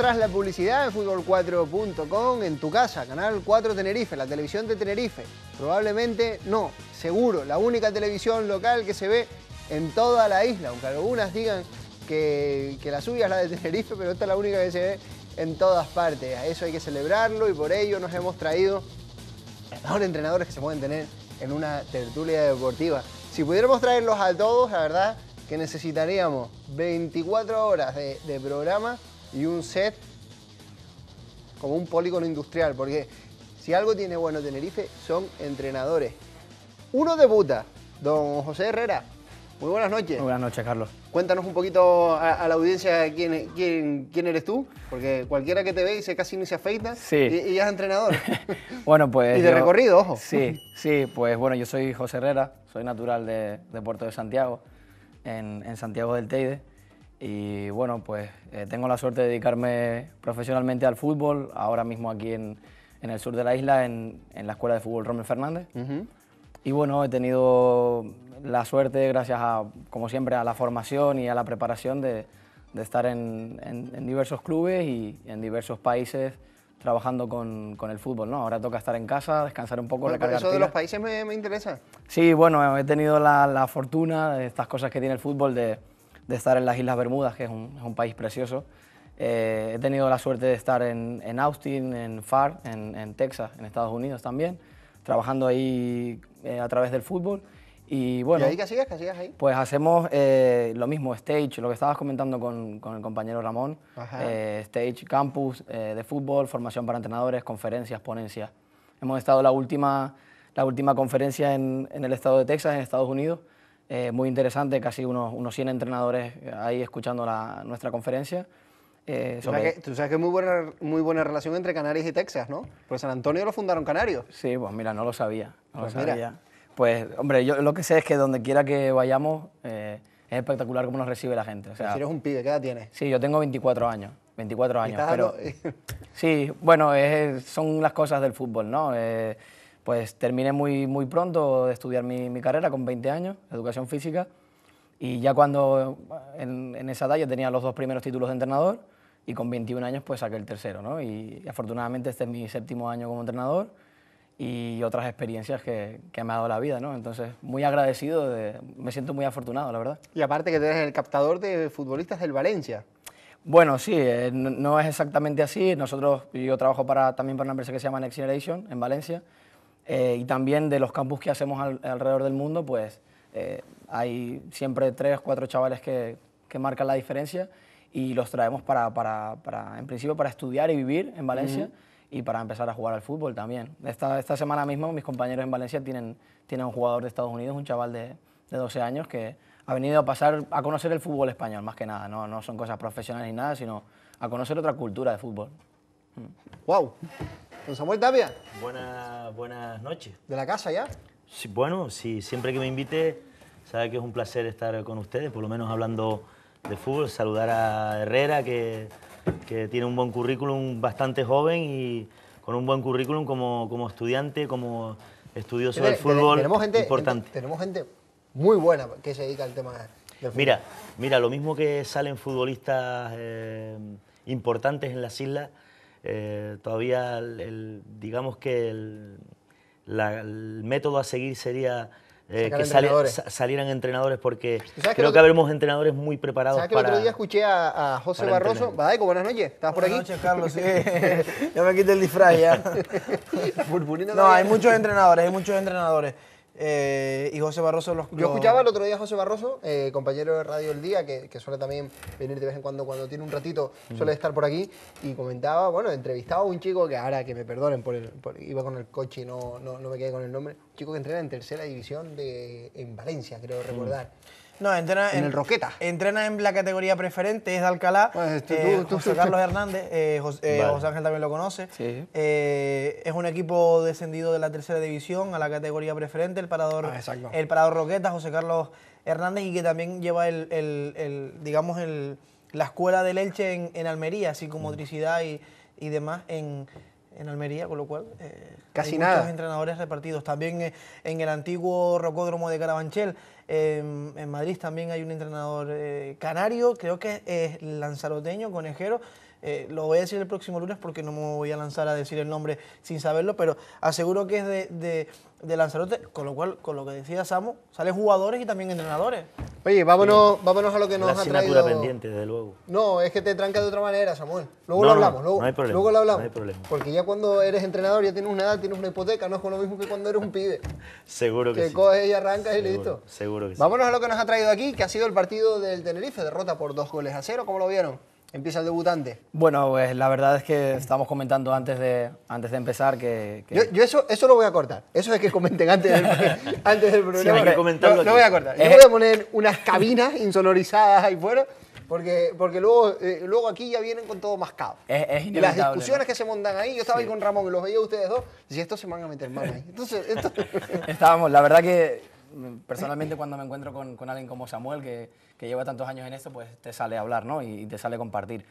tras la publicidad en fútbol4.com, en tu casa, Canal 4 Tenerife, la televisión de Tenerife. Probablemente no, seguro, la única televisión local que se ve en toda la isla, aunque algunas digan que, la suya es la de Tenerife, pero esta es la única que se ve en todas partes. A eso hay que celebrarlo y por ello nos hemos traído los mejores entrenadores que se pueden tener en una tertulia deportiva. Si pudiéramos traerlos a todos, la verdad que necesitaríamos 24 horas de programa y un set como un polígono industrial, porque si algo tiene bueno Tenerife son entrenadores. Uno de debuta, don José Herrera. Muy buenas noches. Muy buenas noches, Carlos. Cuéntanos un poquito a, la audiencia quién, quién, quién, eres tú, porque cualquiera que te ve dice casi ni se afeita sí. y, ya es entrenador. bueno, pues. y de recorrido, ojo. Sí, sí, pues bueno, yo soy José Herrera, soy natural de, Puerto de Santiago, en Santiago del Teide y bueno, pues eh, tengo la suerte de dedicarme profesionalmente al fútbol, ahora mismo aquí en, en el sur de la isla, en, en, la Escuela de Fútbol Romel Fernández. Y bueno, he tenido la suerte, gracias a, como siempre, a la formación y a la preparación de, estar en, en, diversos clubes y en diversos países trabajando con, con, el fútbol, ¿no? Ahora toca estar en casa, descansar un poco, bueno, ¿El eso de los países me, me, interesa. Sí, bueno, he tenido la, la fortuna de estas cosas que tiene el fútbol de de estar en las Islas Bermudas, que es un, país precioso. Eh, he tenido la suerte de estar en, en Austin, en FAR, en, Texas, en Estados Unidos también, trabajando ahí eh, a través del fútbol. Y bueno, ahí qué Pues hacemos eh, lo mismo, stage, lo que estabas comentando con, el compañero Ramón, stage, campus de fútbol, formación para entrenadores, conferencias, ponencias. Hemos estado la última, la última conferencia en el estado de Texas, en Estados Unidos, eh, muy interesante, casi unos, unos 100 entrenadores ahí escuchando la, nuestra conferencia. Eh, ¿Tú, sabes que, es muy buena, muy buena relación entre Canarias y Texas, ¿no? Pues San Antonio lo fundaron canarios. Sí, pues mira, no lo sabía. No pues lo sabía. Pues, hombre, yo lo que sé es que donde quiera que vayamos eh, es espectacular cómo nos recibe la gente. O sea, si eres un pibe, ¿qué edad tienes? Sí, yo tengo 24 años. 24 años. Pero, sí, bueno, son las cosas del fútbol, ¿no? pues terminé muy, muy pronto de estudiar mi, carrera con 20 años, educación física, y ya cuando en, esa edad ya tenía los dos primeros títulos de entrenador y con 21 años pues saqué el tercero, ¿no? Y, afortunadamente este es mi séptimo año como entrenador y otras experiencias que, me ha dado la vida, ¿no? Entonces, muy agradecido, me siento muy afortunado, la verdad. Y aparte que eres el captador de futbolistas del Valencia. Bueno, sí, eh, no, es exactamente así. Nosotros, yo trabajo para, también para una empresa que se llama Next Generation en Valencia, eh, y también de los campus que hacemos alrededor del mundo, pues eh, hay siempre tres, cuatro chavales que, que, marcan la diferencia y los traemos para, para, para, en principio, para estudiar y vivir en Valencia. y para empezar a jugar al fútbol también. Esta, esta semana mismo mis compañeros en Valencia tienen, tienen un jugador de Estados Unidos, un chaval de, de 12 años que ha venido a pasar a conocer el fútbol español, más que nada. No, no son cosas profesionales ni nada, sino a conocer otra cultura de fútbol. ¡Wow! Mm. Don Samuel Tapia. Buenas, buenas noches. ¿De la casa ya? Sí, bueno, sí, siempre que me invite, sabe que es un placer estar con ustedes, por lo menos hablando de fútbol, saludar a Herrera, que, tiene un buen currículum bastante joven y con un buen currículum como, estudiante, como estudioso eh, del fútbol tenemos gente, importante. Tenemos gente muy buena que se dedica al tema del fútbol. Mira, mira lo mismo que salen futbolistas eh, importantes en las islas, eh, todavía, el, digamos que el, método a seguir sería eh, que salieran entrenadores, porque creo que, habremos entrenadores muy preparados ¿sabes que El otro día escuché a, José Barroso. Badaico, buenas noches. ¿Estabas por aquí? Buenas noches, Sí. ya me quité el disfraz ya. no, hay muchos entrenadores, hay muchos entrenadores. Eh, y José Barroso los, Yo escuchaba el otro día a José Barroso, eh, compañero de Radio El Día, que, suele también venir de vez en cuando, cuando tiene un ratito, mm. suele estar por aquí, y comentaba, bueno, entrevistaba a un chico que ahora que me perdonen, por, iba con el coche y no, no, me quedé con el nombre, un chico que entrena en tercera división de, en Valencia, creo recordar. Mm. No, entrena en, el Roqueta. Entrena en la categoría preferente, es de Alcalá. Pues, este, eh, José Carlos Hernández, eh, eh, José, Ángel también lo conoce. es un equipo descendido de la tercera división a la categoría preferente, el parador, ah, el Roqueta, José Carlos Hernández, y que también lleva el, digamos, la escuela del Elche en, en Almería, como mm. y, y demás en, Almería, con lo cual casi nada. Muchos entrenadores repartidos. También en el antiguo rocódromo de Carabanchel Em, en, Madrid también hay un entrenador eh, canario, creo que es lanzaroteño, conejero, eh, lo voy a decir el próximo lunes porque no me voy a lanzar a decir el nombre sin saberlo, pero aseguro que es de, de, de Lanzarote, con lo cual, con lo que decía Samu, salen jugadores y también entrenadores. Oye, vámonos, vámonos a lo que nos La ha traído. pendiente, desde luego. No, es que te tranca de otra manera, Samuel. Luego lo hablamos, luego, hay problema, luego hablamos. Porque ya cuando eres entrenador ya tienes una edad, tienes una hipoteca, no es con lo mismo que cuando eres un pibe. seguro que, que Te coges y arrancas y listo. Seguro que sí. Vámonos a lo que nos ha traído aquí, que ha sido el partido del Tenerife, derrota por dos goles a cero, ¿cómo lo vieron? Empieza el debutante. Bueno, pues la verdad es que estamos comentando antes de, antes de empezar que... Yo, eso, eso lo voy a cortar. Eso es que comenten antes del, antes del programa. lo voy a cortar. Yo voy a poner unas cabinas insonorizadas ahí fuera. Porque, porque luego, eh, luego aquí ya vienen con todo mascado. Es, las discusiones que se montan ahí, yo estaba ahí con Ramón y los veía ustedes dos, y esto se van a meter mal ahí. Entonces, Estábamos, la verdad que mm, personalmente cuando me encuentro con alguien como Samuel, que, que lleva tantos años en esto, pues te sale a hablar ¿no? y, te sale a compartir.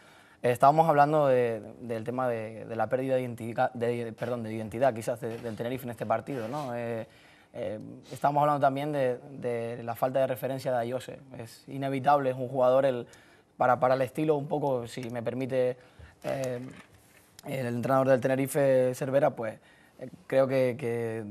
Eh, estábamos hablando del tema de, la pérdida de identidad, de, perdón, de identidad quizás del Tenerife en este partido. ¿no? Eh, eh, estábamos hablando también de, la falta de referencia de Ayose. Es inevitable, es un jugador el, para, para el estilo, un poco, si me permite el entrenador del Tenerife, Cervera, pues creo que,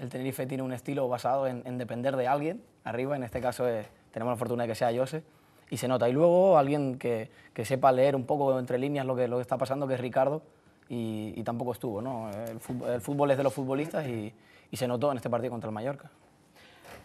el Tenerife tiene un estilo basado en, en depender de alguien. Arriba, en este caso es tenemos la fortuna de que sea Jose, y se nota. Y luego alguien que, sepa leer un poco entre líneas lo que, lo que está pasando, que es Ricardo, y, tampoco estuvo. ¿no? El fútbol, es de los futbolistas y, se notó en este partido contra el Mallorca.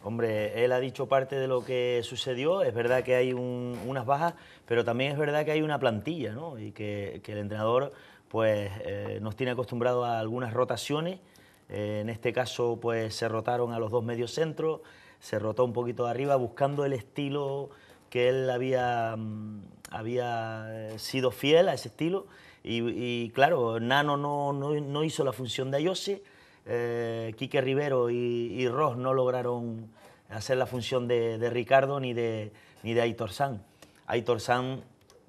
Hombre, él ha dicho parte de lo que sucedió, es verdad que hay unas bajas, pero también es verdad que hay una plantilla, ¿no? Y que, el entrenador pues, eh, nos tiene acostumbrado a algunas rotaciones, eh, en este caso pues se rotaron a los dos mediocentros, se rotó un poquito arriba buscando el estilo que él había, mm, eh, sido fiel a ese estilo. Y, claro, Nano no, no, no, hizo la función de Ayose, eh, Quique Rivero y, Ross no lograron hacer la función de, Ricardo ni de, ni de Aitor San. Aitor San,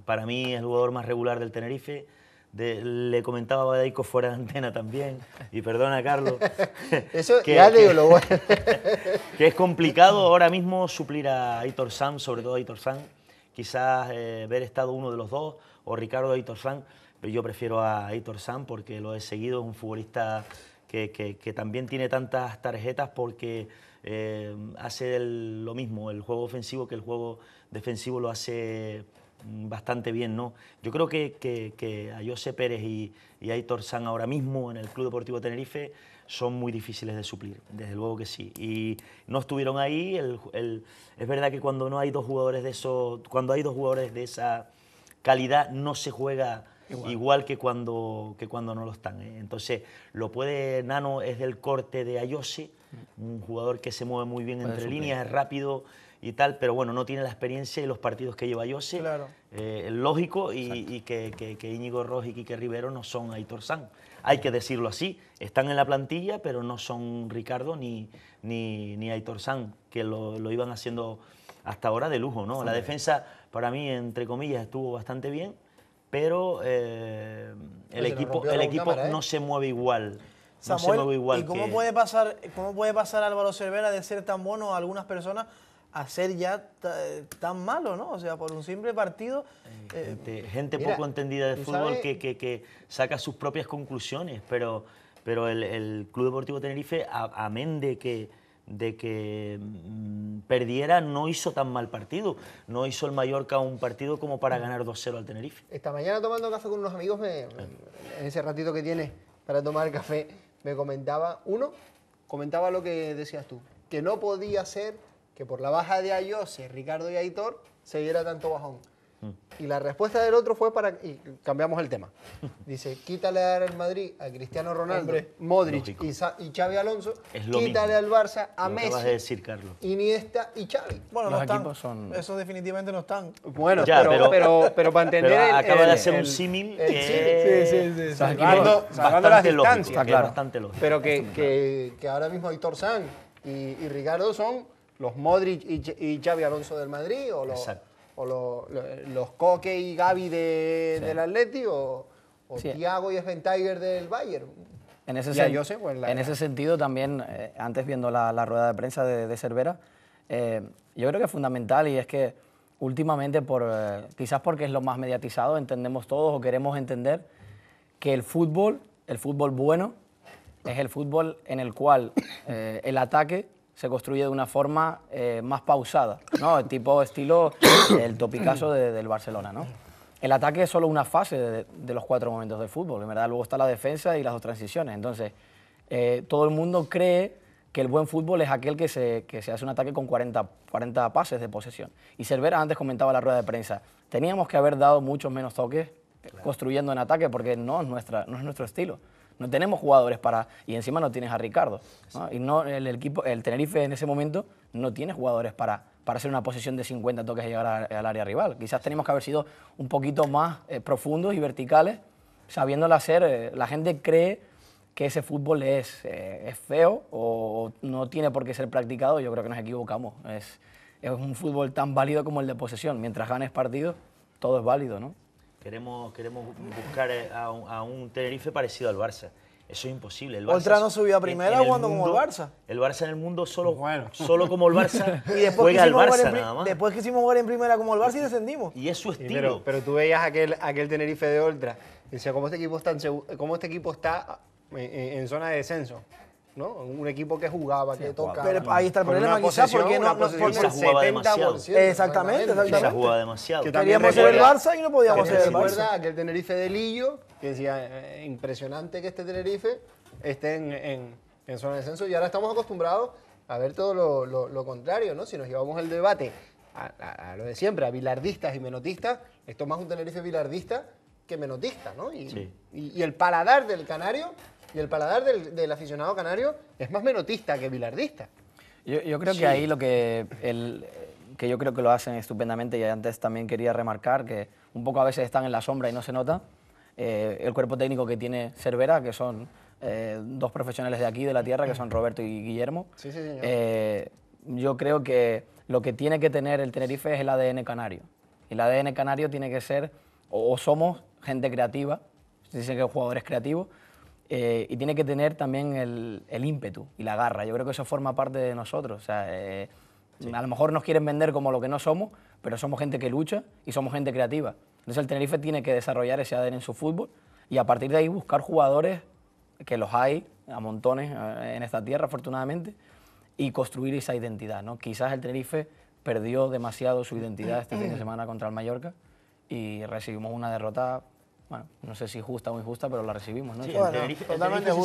para mí, es el jugador más regular del Tenerife le comentaba a Badaico fuera de antena también, y perdona Carlos, Eso, que, es complicado ahora mismo suplir a Aitor Sam, sobre todo a Aitor Sam, quizás haber eh, estado uno de los dos, o Ricardo Aitor Sam, pero yo prefiero a Aitor Sam porque lo he seguido, es un futbolista que, también tiene tantas tarjetas porque eh, hace lo mismo, el juego ofensivo que el juego defensivo lo hace Mm, bastante bien, ¿no? Yo creo que, que, que a José Pérez y, y Aitor San ahora mismo en el Club Deportivo Tenerife son muy difíciles de suplir, desde luego que sí. Y no estuvieron ahí, el, es verdad que cuando no hay dos jugadores de eso, cuando hay dos jugadores de esa calidad no se juega igual, que, cuando, que cuando no lo están. ¿eh? Entonces, lo puede, Nano es del corte de Ayose, mm. un jugador que se mueve muy bien entre líneas, es rápido, y tal, pero bueno, no tiene la experiencia y los partidos que lleva Jose. Claro. Eh, lógico, y, que, que, Íñigo Rojas y Quique Rivero no son Aitor San. Hay que decirlo así, están en la plantilla, pero no son Ricardo ni, ni, ni Aitor San, que lo, iban haciendo hasta ahora de lujo, ¿no? La defensa, para mí, entre comillas, estuvo bastante bien, pero eh, el, equipo, el equipo ¿eh? no se mueve igual. igual ¿y cómo, puede pasar, cómo puede pasar Álvaro Cervera de ser tan bueno a algunas personas a ser ya tan malo, ¿no? O sea, por un simple partido... Eh, gente, poco entendida de fútbol que, saca sus propias conclusiones, pero, pero el, Club Deportivo Tenerife, amén de que, de que mm, perdiera, no hizo tan mal partido. No hizo el Mallorca un partido como para mm. ganar 2-0 al Tenerife. Esta mañana tomando café con unos amigos, en ese ratito que tienes para tomar café, me comentaba, uno, comentaba lo que decías tú, que no podía ser que por la baja de Ayose, Ricardo y Aitor se diera tanto bajón. Mm. Y la respuesta del otro fue para. Y cambiamos el tema. Dice: quítale al Madrid a Cristiano Ronaldo, Modric y, Xavi Alonso. quítale al Barça a Messi. Iniesta y Xavi. Bueno, no están. Esos definitivamente no están. Bueno, pero, pero, para entender. acaba de hacer un símil. Sí, sí, sí. sí, claro. Bastante lógico. Pero que, ahora mismo Aitor San y, y Ricardo son los Modric y, Xavi Alonso del Madrid o los, los, Coque y Gaby del Atleti o, o Thiago y Tiger del Bayern. En ese, pues, sentido también, eh, antes viendo la, rueda de prensa de, Cervera, eh, yo creo que es fundamental y es que últimamente, por, eh, quizás porque es lo más mediatizado, entendemos todos o queremos entender que el fútbol, el fútbol bueno, es el fútbol en el cual el ataque se construye de una forma eh, más pausada, ¿no? tipo estilo el topicazo del Barcelona. El ataque es solo una fase de, los cuatro momentos del fútbol, en verdad luego está la defensa y las dos transiciones. Entonces, eh, todo el mundo cree que el buen fútbol es aquel que se, hace un ataque con 40, 40 pases de posesión. Y Cervera antes comentaba la rueda de prensa, teníamos que haber dado muchos menos toques construyendo en ataque porque no nuestra, no es nuestro estilo. No tenemos jugadores para. Y encima no tienes a Ricardo. Y no, el, equipo, el Tenerife en ese momento no tiene jugadores para, para hacer una posesión de 50 toques y llegar al área rival. Quizás tenemos que haber sido un poquito más eh, profundos y verticales, sabiéndolo hacer. Eh, la gente cree que ese fútbol es, eh, es feo o, no tiene por qué ser practicado. Yo creo que nos equivocamos. Es, es un fútbol tan válido como el de posesión. Mientras ganes partidos, todo es válido, ¿no? Queremos, buscar eh, a un, Tenerife parecido al Barça. Eso es imposible. El no subió a primera jugando como el Barça. El Barça en el mundo solo, pues bueno. solo como el Barça y después juega al Barça nada más. Después quisimos jugar en primera como el Barça y descendimos. Y es su estilo. Pero, tú veías aquel, aquel Tenerife de Oltra. Decía, como este equipo está, cómo este equipo está en este eh, eh, zona de descenso? Un equipo que jugaba, que tocaba. Pero ahí está el problema, quizás porque no, no el demasiado. Exactamente, exactamente. jugaba demasiado. Que Queríamos ser el Barça y no podíamos ser el Barça. Es verdad que el Tenerife de Lillo, que decía, eh, impresionante que este Tenerife esté en, en, zona de descenso. Y ahora estamos acostumbrados a ver todo lo, lo, contrario, ¿no? Si nos llevamos el debate a, lo de siempre, a bilardistas y menotistas, esto más un Tenerife bilardista que menotista, ¿no? y, y el paladar del canario y el paladar del, aficionado canario es más menotista que billardista. Yo, creo que ahí lo que, que yo creo que lo hacen estupendamente, y antes también quería remarcar que un poco a veces están en la sombra y no se nota, eh, el cuerpo técnico que tiene Cervera, que son eh, dos profesionales de aquí, de la tierra, que son Roberto y Guillermo. Sí, sí, señor. Eh, yo creo que lo que tiene que tener el Tenerife es el ADN canario. Y El ADN canario tiene que ser, o, somos gente creativa, dice que jugadores creativos, eh, y tiene que tener también el, ímpetu y la garra. Yo creo que eso forma parte de nosotros. Eh, a lo mejor nos quieren vender como lo que no somos, pero somos gente que lucha y somos gente creativa. Entonces el Tenerife tiene que desarrollar ese ADN en su fútbol y a partir de ahí buscar jugadores que los hay a montones eh, en esta tierra, afortunadamente, y construir esa identidad. ¿no? Quizás el Tenerife perdió demasiado su identidad este fin de semana contra el Mallorca y recibimos una derrota bueno, no sé si justa o injusta, pero la recibimos, ¿no?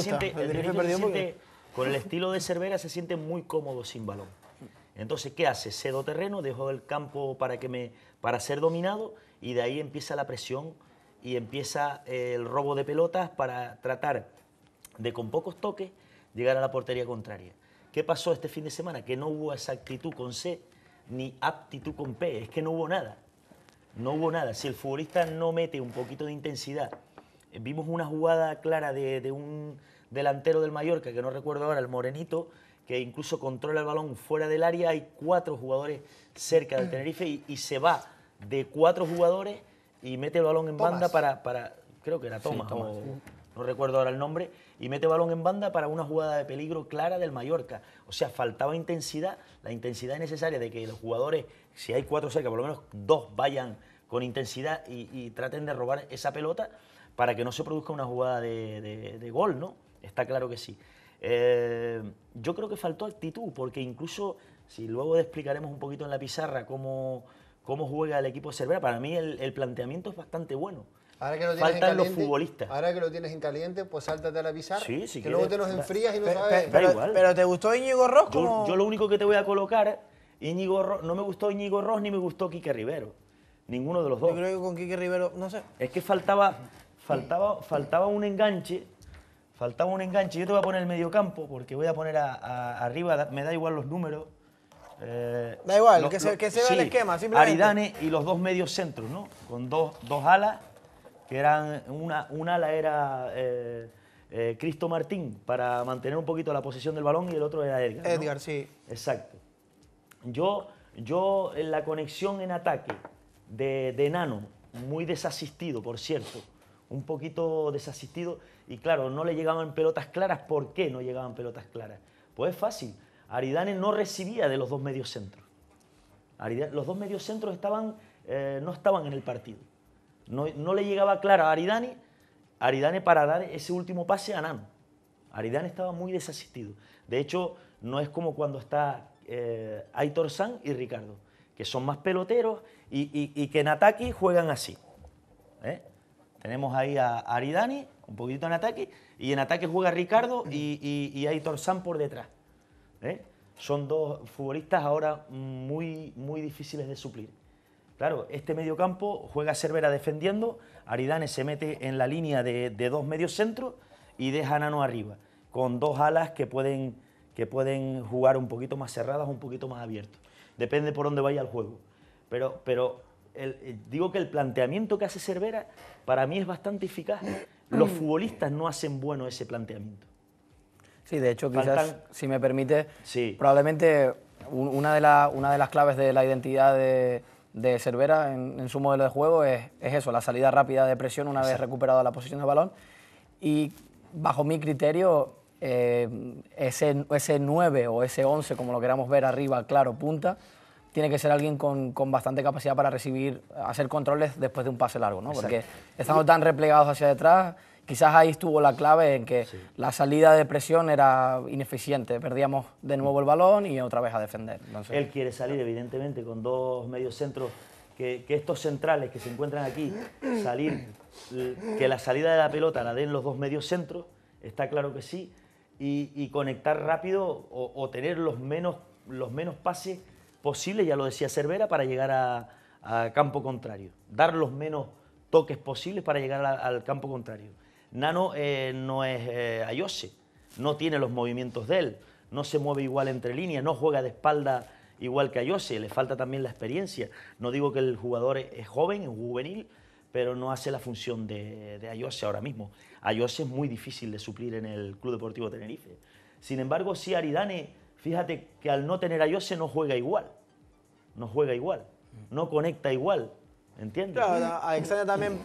siente, con el estilo de Cervera se siente muy cómodo sin balón. Entonces, ¿qué hace? Cedo terreno, dejo el campo para, que me, para ser dominado y de ahí empieza la presión y empieza eh, el robo de pelotas para tratar de con pocos toques llegar a la portería contraria. ¿Qué pasó este fin de semana? Que no hubo exactitud con C ni aptitud con P, es que no hubo nada no hubo nada. Si el futbolista no mete un poquito de intensidad, eh, vimos una jugada clara de, un delantero del Mallorca, que no recuerdo ahora, el Morenito, que incluso controla el balón fuera del área, hay cuatro jugadores cerca del Tenerife y, se va de cuatro jugadores y mete el balón en banda para, para, creo que era Tomás, no recuerdo ahora el nombre, y mete balón en banda para una jugada de peligro clara del Mallorca. O sea, faltaba intensidad, la intensidad necesaria de que los jugadores, si hay cuatro cerca, por lo menos dos vayan con intensidad y, traten de robar esa pelota para que no se produzca una jugada de, gol, ¿no? Está claro que sí. Eh, yo creo que faltó actitud, porque incluso, si luego explicaremos un poquito en la pizarra cómo, cómo juega el equipo de Cervera, para mí el, planteamiento es bastante bueno. Ahora que lo tienes Faltan en caliente, los futbolistas. Ahora que lo tienes en caliente, pues sáltate a la pizarra. Sí, que luego te los enfrías y no pero, sabes. Pero, te gustó Íñigo Ross. Yo, yo, lo único que te voy a colocar, Íñigo Ross, no me gustó Íñigo Ross ni me gustó Quique Rivero. Ninguno de los dos. Yo creo que con Quique Rivero, no sé. Es que faltaba, faltaba, faltaba un enganche. Faltaba un enganche. Yo te voy a poner el campo porque voy a poner arriba, me da igual los números. Eh, da igual, que, se, el esquema. Simplemente. Aridane y los dos medios centros, ¿no? Con dos, alas, que eran. Una, una ala era eh, eh, Cristo Martín para mantener un poquito la posición del balón y el otro era Edgar. Edgar, sí. Exacto. Yo, yo en la conexión en ataque de, de enano, muy desasistido, por cierto, un poquito desasistido, y claro, no le llegaban pelotas claras. ¿Por qué no llegaban pelotas claras? Pues es fácil, Aridane no recibía de los dos centros Los dos mediocentros estaban, eh, no estaban en el partido. No, le llegaba clara a Aridane, Aridane para dar ese último pase a Nano. Aridane estaba muy desasistido. De hecho, no es como cuando está eh, Aitor San y Ricardo que son más peloteros y, que en ataque juegan así. ¿eh? Tenemos ahí a Aridani, un poquito en ataque, y en ataque juega Ricardo y, y, y por detrás. ¿eh? Son dos futbolistas ahora muy, muy difíciles de suplir. Claro, este mediocampo juega Cervera defendiendo, Aridani se mete en la línea de, dos dos centros y deja a Nano arriba, con dos alas que pueden, que pueden jugar un poquito más cerradas, un poquito más abiertos depende por dónde vaya el juego. Pero, pero eh, digo que el planteamiento que hace Cervera para mí es bastante eficaz. Los mm. futbolistas no hacen bueno ese planteamiento. Sí, de hecho, quizás, si me permite, probablemente una de, las claves de la identidad de, Cervera en, su modelo de juego es, eso, la salida rápida de presión una vez recuperado la posición de balón. Y bajo mi criterio, eh, ese, ese 9 o ese 11, como lo queramos ver arriba, claro, punta, tiene que ser alguien con, con, bastante capacidad para recibir, hacer controles después de un pase largo, ¿no? Porque estamos tan replegados hacia detrás, quizás ahí estuvo la clave en que la salida de presión era ineficiente, perdíamos de nuevo el balón y otra vez a defender. Él quiere salir, evidentemente, con dos medios centros, que, que estos centrales que se encuentran aquí, salir, que la salida de la pelota la den los dos medios centros, está claro que sí, y, conectar rápido o, tener los menos, los menos pases posibles, ya lo decía Cervera, para llegar a, campo contrario. Dar los menos toques posibles para llegar al campo contrario. Nano eh, no es eh, Ayose, no tiene los movimientos de él, no se mueve igual entre líneas, no juega de espalda igual que Ayose, le falta también la experiencia. No digo que el jugador es joven, es juvenil, pero no hace la función de, de Ayose ahora mismo a es muy difícil de suplir en el Club Deportivo Tenerife. Sin embargo, sí Aridane, fíjate que al no tener a Josh no juega igual. No juega igual. No conecta igual. ¿Entiendes? Claro, Alexander también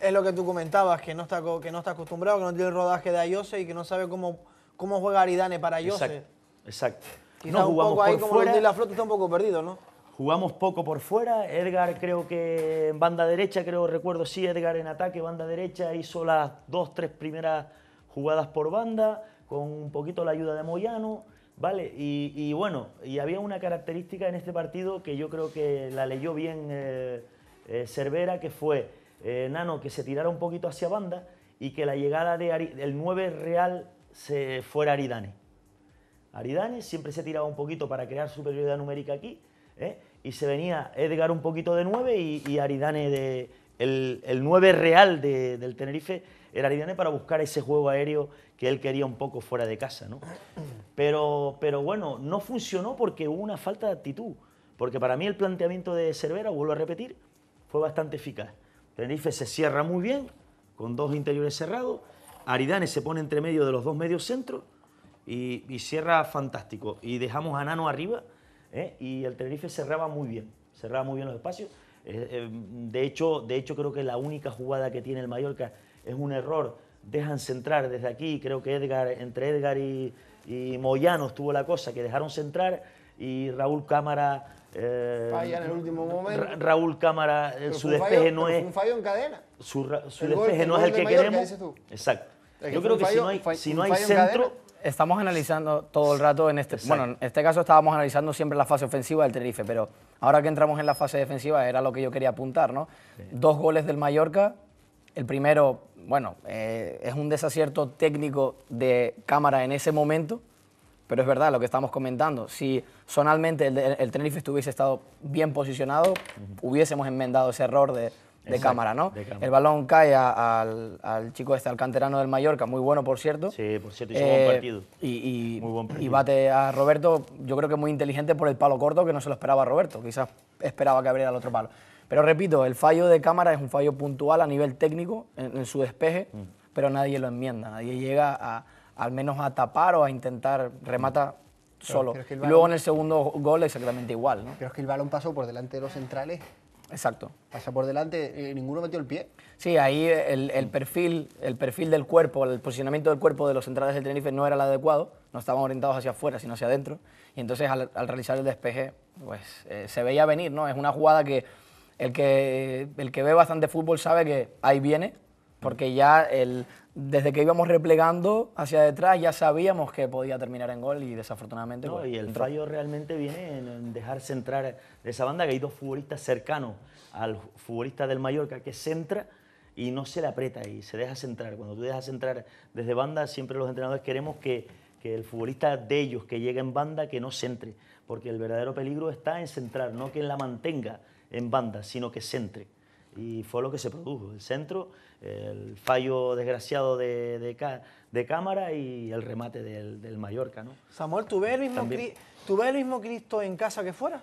es lo que tú comentabas, que no está, que no está acostumbrado, que no tiene el rodaje de Ayose y que no sabe cómo, cómo juega Aridane para Ayose. Exacto. exacto. Y no un jugamos poco ahí, por como la flota está un poco perdido, ¿no? Jugamos poco por fuera. Edgar creo que en banda derecha, creo recuerdo, sí, Edgar en ataque, banda derecha, hizo las dos, tres primeras jugadas por banda, con un poquito la ayuda de Moyano. Vale, y, bueno, y había una característica en este partido que yo creo que la leyó bien eh, eh, Cervera, que fue eh, Nano que se tirara un poquito hacia banda y que la llegada de del 9 real se fuera Aridane. Aridane siempre se tiraba un poquito para crear superioridad numérica aquí. ¿eh? y se venía Edgar un poquito de 9 y, Aridane El, el 9 real de, del Tenerife era Aridane para buscar ese juego aéreo que él quería un poco fuera de casa. ¿no? Pero, pero bueno, no funcionó porque hubo una falta de actitud. Porque para mí el planteamiento de Cervera, vuelvo a repetir, fue bastante eficaz. Tenerife se cierra muy bien, con dos interiores cerrados. Aridane se pone entre medio de los dos medios centros y, y cierra fantástico. Y dejamos a Nano arriba ¿eh? y el Tenerife cerraba muy bien, cerraba muy bien los espacios. Eh, eh, de, hecho, de hecho, creo que la única jugada que tiene el Mallorca es un error. Dejan centrar desde aquí, creo que Edgar, entre Edgar y, y Moyano estuvo la cosa, que dejaron centrar y Raúl Cámara... falla en el último momento. Raúl Cámara, su despeje no es... un fallo en cadena. Su, despeje no es el, que queremos. Exacto. Yo creo que si no hay, centro estamos analizando todo el rato en este. Bueno, en este caso estábamos analizando siempre la fase ofensiva del Tenerife, pero ahora que entramos en la fase defensiva era lo que yo quería apuntar, ¿no? Dos goles del Mallorca. El primero, bueno, eh, es un desacierto técnico de cámara en ese momento, pero es verdad lo que estamos comentando. Si sonalmente el, Tenerife estuviese estado bien posicionado, hubiésemos enmendado ese error de de cámara, ¿no? El balón cae al, chico este, al canterano del Mallorca, muy bueno, por cierto. Sí, por cierto, hizo eh, partido. Y, y, y bate a Roberto, yo creo que muy inteligente por el palo corto, que no se lo esperaba Roberto, quizás esperaba que abriera el otro palo. Pero repito, el fallo de cámara es un fallo puntual a nivel técnico en, su despeje, mm. pero nadie lo enmienda, nadie llega al menos a tapar o a intentar remata mm. solo. luego en el segundo gol exactamente igual. ¿no? Pero es que el balón pasó por delante de los centrales Exacto. Pasa por delante, eh, ninguno metió el pie. Sí, ahí el, perfil, el perfil del cuerpo, el posicionamiento del cuerpo de los centrales del Tenerife no era el adecuado, no estaban orientados hacia afuera, sino hacia adentro. Y entonces al, realizar el despeje, pues eh, se veía venir, ¿no? Es una jugada que el que, el que ve bastante fútbol sabe que ahí viene, porque ya el, desde que íbamos replegando hacia detrás ya sabíamos que podía terminar en gol y desafortunadamente... No, pues, y el entró. fallo realmente viene en dejar centrar de esa banda que hay dos futbolistas cercanos al futbolista del Mallorca que centra y no se le aprieta y se deja centrar. Cuando tú dejas centrar desde banda siempre los entrenadores queremos que, que el futbolista de ellos que llega en banda que no centre, porque el verdadero peligro está en centrar, no que la mantenga en banda, sino que centre. Y fue lo que se produjo. El centro el fallo desgraciado de, Cámara y el remate del, Mallorca. ¿no? Samuel, ¿tú ves, el mismo Cristo en casa que fuera?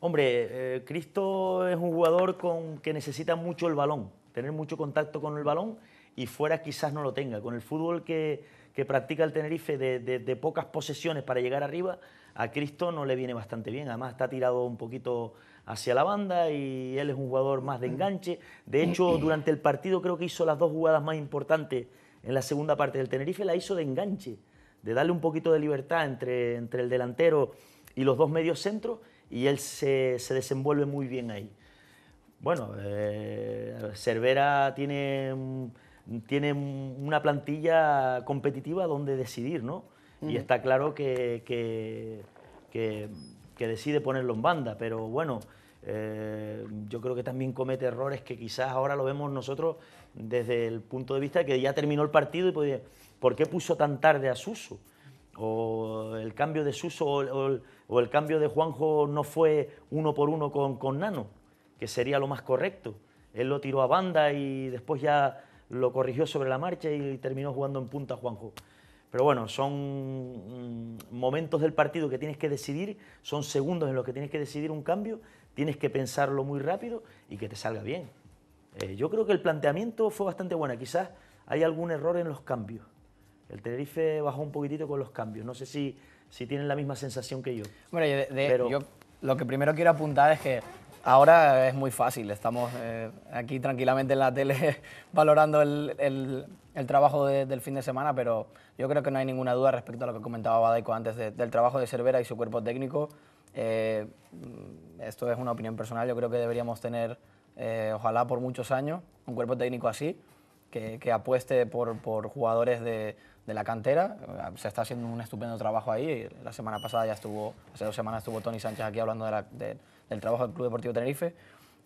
Hombre, eh, Cristo es un jugador con, que necesita mucho el balón, tener mucho contacto con el balón y fuera quizás no lo tenga. Con el fútbol que, que practica el Tenerife de, pocas posesiones para llegar arriba, a Cristo no le viene bastante bien. Además está tirado un poquito hacia la banda y él es un jugador más de enganche. De hecho, durante el partido creo que hizo las dos jugadas más importantes en la segunda parte del Tenerife, la hizo de enganche, de darle un poquito de libertad entre, entre el delantero y los dos medios centros y él se, desenvuelve muy bien ahí. Bueno, eh, Cervera tiene, tiene una plantilla competitiva donde decidir, ¿no? Y está claro que, que, decide ponerlo en banda, pero bueno, eh, yo creo que también comete errores que quizás ahora lo vemos nosotros desde el punto de vista de que ya terminó el partido y pues, ¿por qué puso tan tarde a Suso? O el cambio de Suso o, el, o el cambio de Juanjo no fue uno por uno con, con Nano, que sería lo más correcto. Él lo tiró a banda y después ya lo corrigió sobre la marcha y terminó jugando en punta Juanjo. Pero bueno, son mm, momentos del partido que tienes que decidir, son segundos en los que tienes que decidir un cambio tienes que pensarlo muy rápido y que te salga bien. Eh, yo creo que el planteamiento fue bastante bueno, quizás hay algún error en los cambios. El Tenerife bajó un poquitito con los cambios, no sé si, si tienen la misma sensación que yo. Bueno, lo que primero quiero apuntar es que ahora es muy fácil, estamos eh, aquí tranquilamente en la tele valorando el, trabajo del fin de semana, pero yo creo que no hay ninguna duda respecto a lo que comentaba Badaico antes del trabajo de Cervera y su cuerpo técnico. Eh, esto es una opinión personal, yo creo que deberíamos tener, eh, ojalá por muchos años, un cuerpo técnico así, que, apueste por, por jugadores de, de, la cantera. Se está haciendo un estupendo trabajo ahí. La semana pasada ya estuvo, hace dos semanas estuvo Tony Sánchez aquí hablando del trabajo del Club Deportivo Tenerife.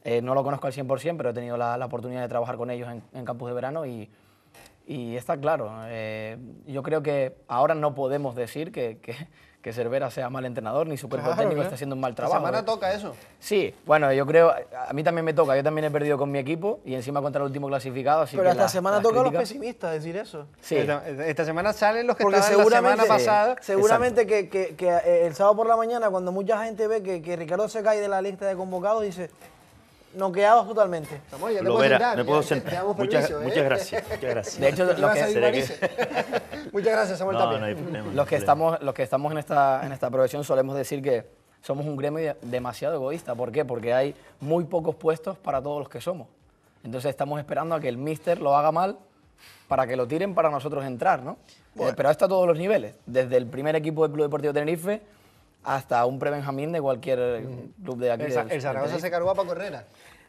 Eh, no lo conozco al 100%, pero he tenido la, oportunidad de trabajar con ellos en, campus de verano y, está claro. Eh, yo creo que ahora no podemos decir que, que que Cervera sea mal entrenador, ni su cuerpo técnico está haciendo un mal trabajo. Esta semana toca eso. Sí, bueno, yo creo, a mí también me toca, yo también he perdido con mi equipo y encima contra el último clasificado. Pero esta semana toca los pesimistas decir eso. Sí. Esta, semana salen los que seguramente, la semana pasada. Seguramente que, eh, el sábado por la mañana, cuando mucha gente ve que Ricardo se cae de la lista de convocados, dice noqueados totalmente. Lo ya Me puedo sentar. muchas, ¿eh? gracias, muchas gracias. De hecho, muchas gracias, Samuel los, que estamos, los que estamos en esta, en esta profesión solemos decir que somos un gremio demasiado egoísta. ¿Por qué? Porque hay muy pocos puestos para todos los que somos. Entonces estamos esperando a que el mister lo haga mal para que lo tiren para nosotros entrar, ¿no? Eh, pero hasta todos los niveles, desde el primer equipo del Club Deportivo Tenerife hasta un pre Pré-Benjamín de cualquier mm. club de aquí. El, Zaragoza se cargó a Paco Herrera.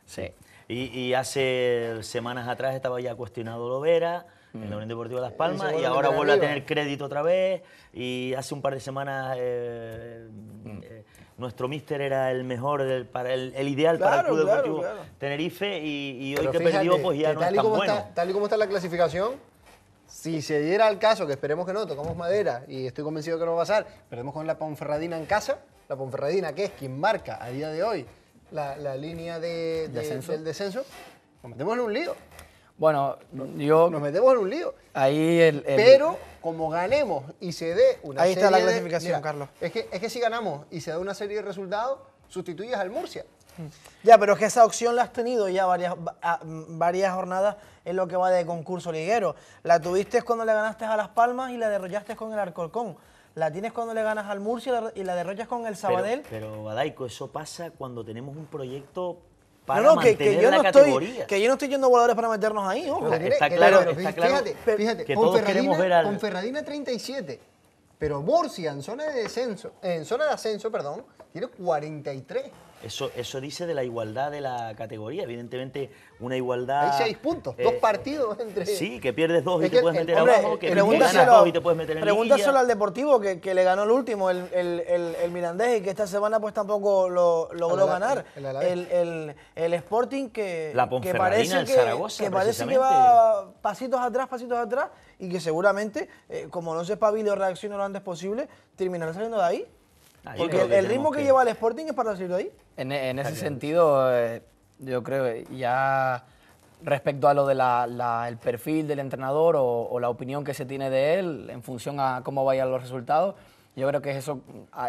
Sí. Y, hace semanas atrás estaba ya cuestionado Lovera en la mm. Unión Deportiva Las Palmas y ahora vuelve a tener crédito otra vez y hace un par de semanas eh, mm. eh, nuestro míster era el mejor, para el, ideal para el Club Deportivo Tenerife y, hoy que perdió pues ya no es tan bueno. tal y como está la clasificación, si se diera el caso, que esperemos que no, tocamos madera y estoy convencido que no va a pasar, perdemos con la Ponferradina en casa, la Ponferradina que es quien marca a día de hoy la, línea de, descenso. del descenso, nos metemos en un lío. Bueno, yo... Nos metemos en un lío. Ahí el... Pero como ganemos y se dé una Ahí está la clasificación, Carlos. Es que, es que si ganamos y se da una serie de resultados, sustituyes al Murcia. Ya, pero es que esa opción la has tenido ya varias, ah, varias jornadas en lo que va de concurso liguero. La tuviste cuando le ganaste a Las Palmas y la derrollaste con el Alcorcón. La tienes cuando le ganas al Murcia y la derrollas con el Sabadell. Pero, Badaico, eso pasa cuando tenemos un proyecto para no, no, mantener que, yo no categoría. Estoy, que yo no estoy yendo a voladores para meternos ahí. no, está, claro, Fíjate, fíjate Ferradina 37, pero Murcia en zona de descenso, en zona de ascenso, perdón, tiene 43. Eso, eso dice de la igualdad de la categoría. Evidentemente, una igualdad. Hay seis puntos, dos eh, partidos entre. Sí, que pierdes dos y te puedes meter abajo, que Pregúntaselo al Deportivo, que, le ganó el último, el, el, el, Mirandés, y que esta semana pues tampoco lo, logró ganar. El, Sporting que. parece que, parece que va pasitos atrás, pasitos atrás, y que seguramente, eh, como no se espabile o reaccione lo antes posible, terminará saliendo de ahí. Porque el, ritmo que, lleva el Sporting es para decirlo ahí. En, e, ese sentido, eh, yo creo ya respecto a lo del perfil del entrenador o, la opinión que se tiene de él en función a cómo vayan los resultados, yo creo que eso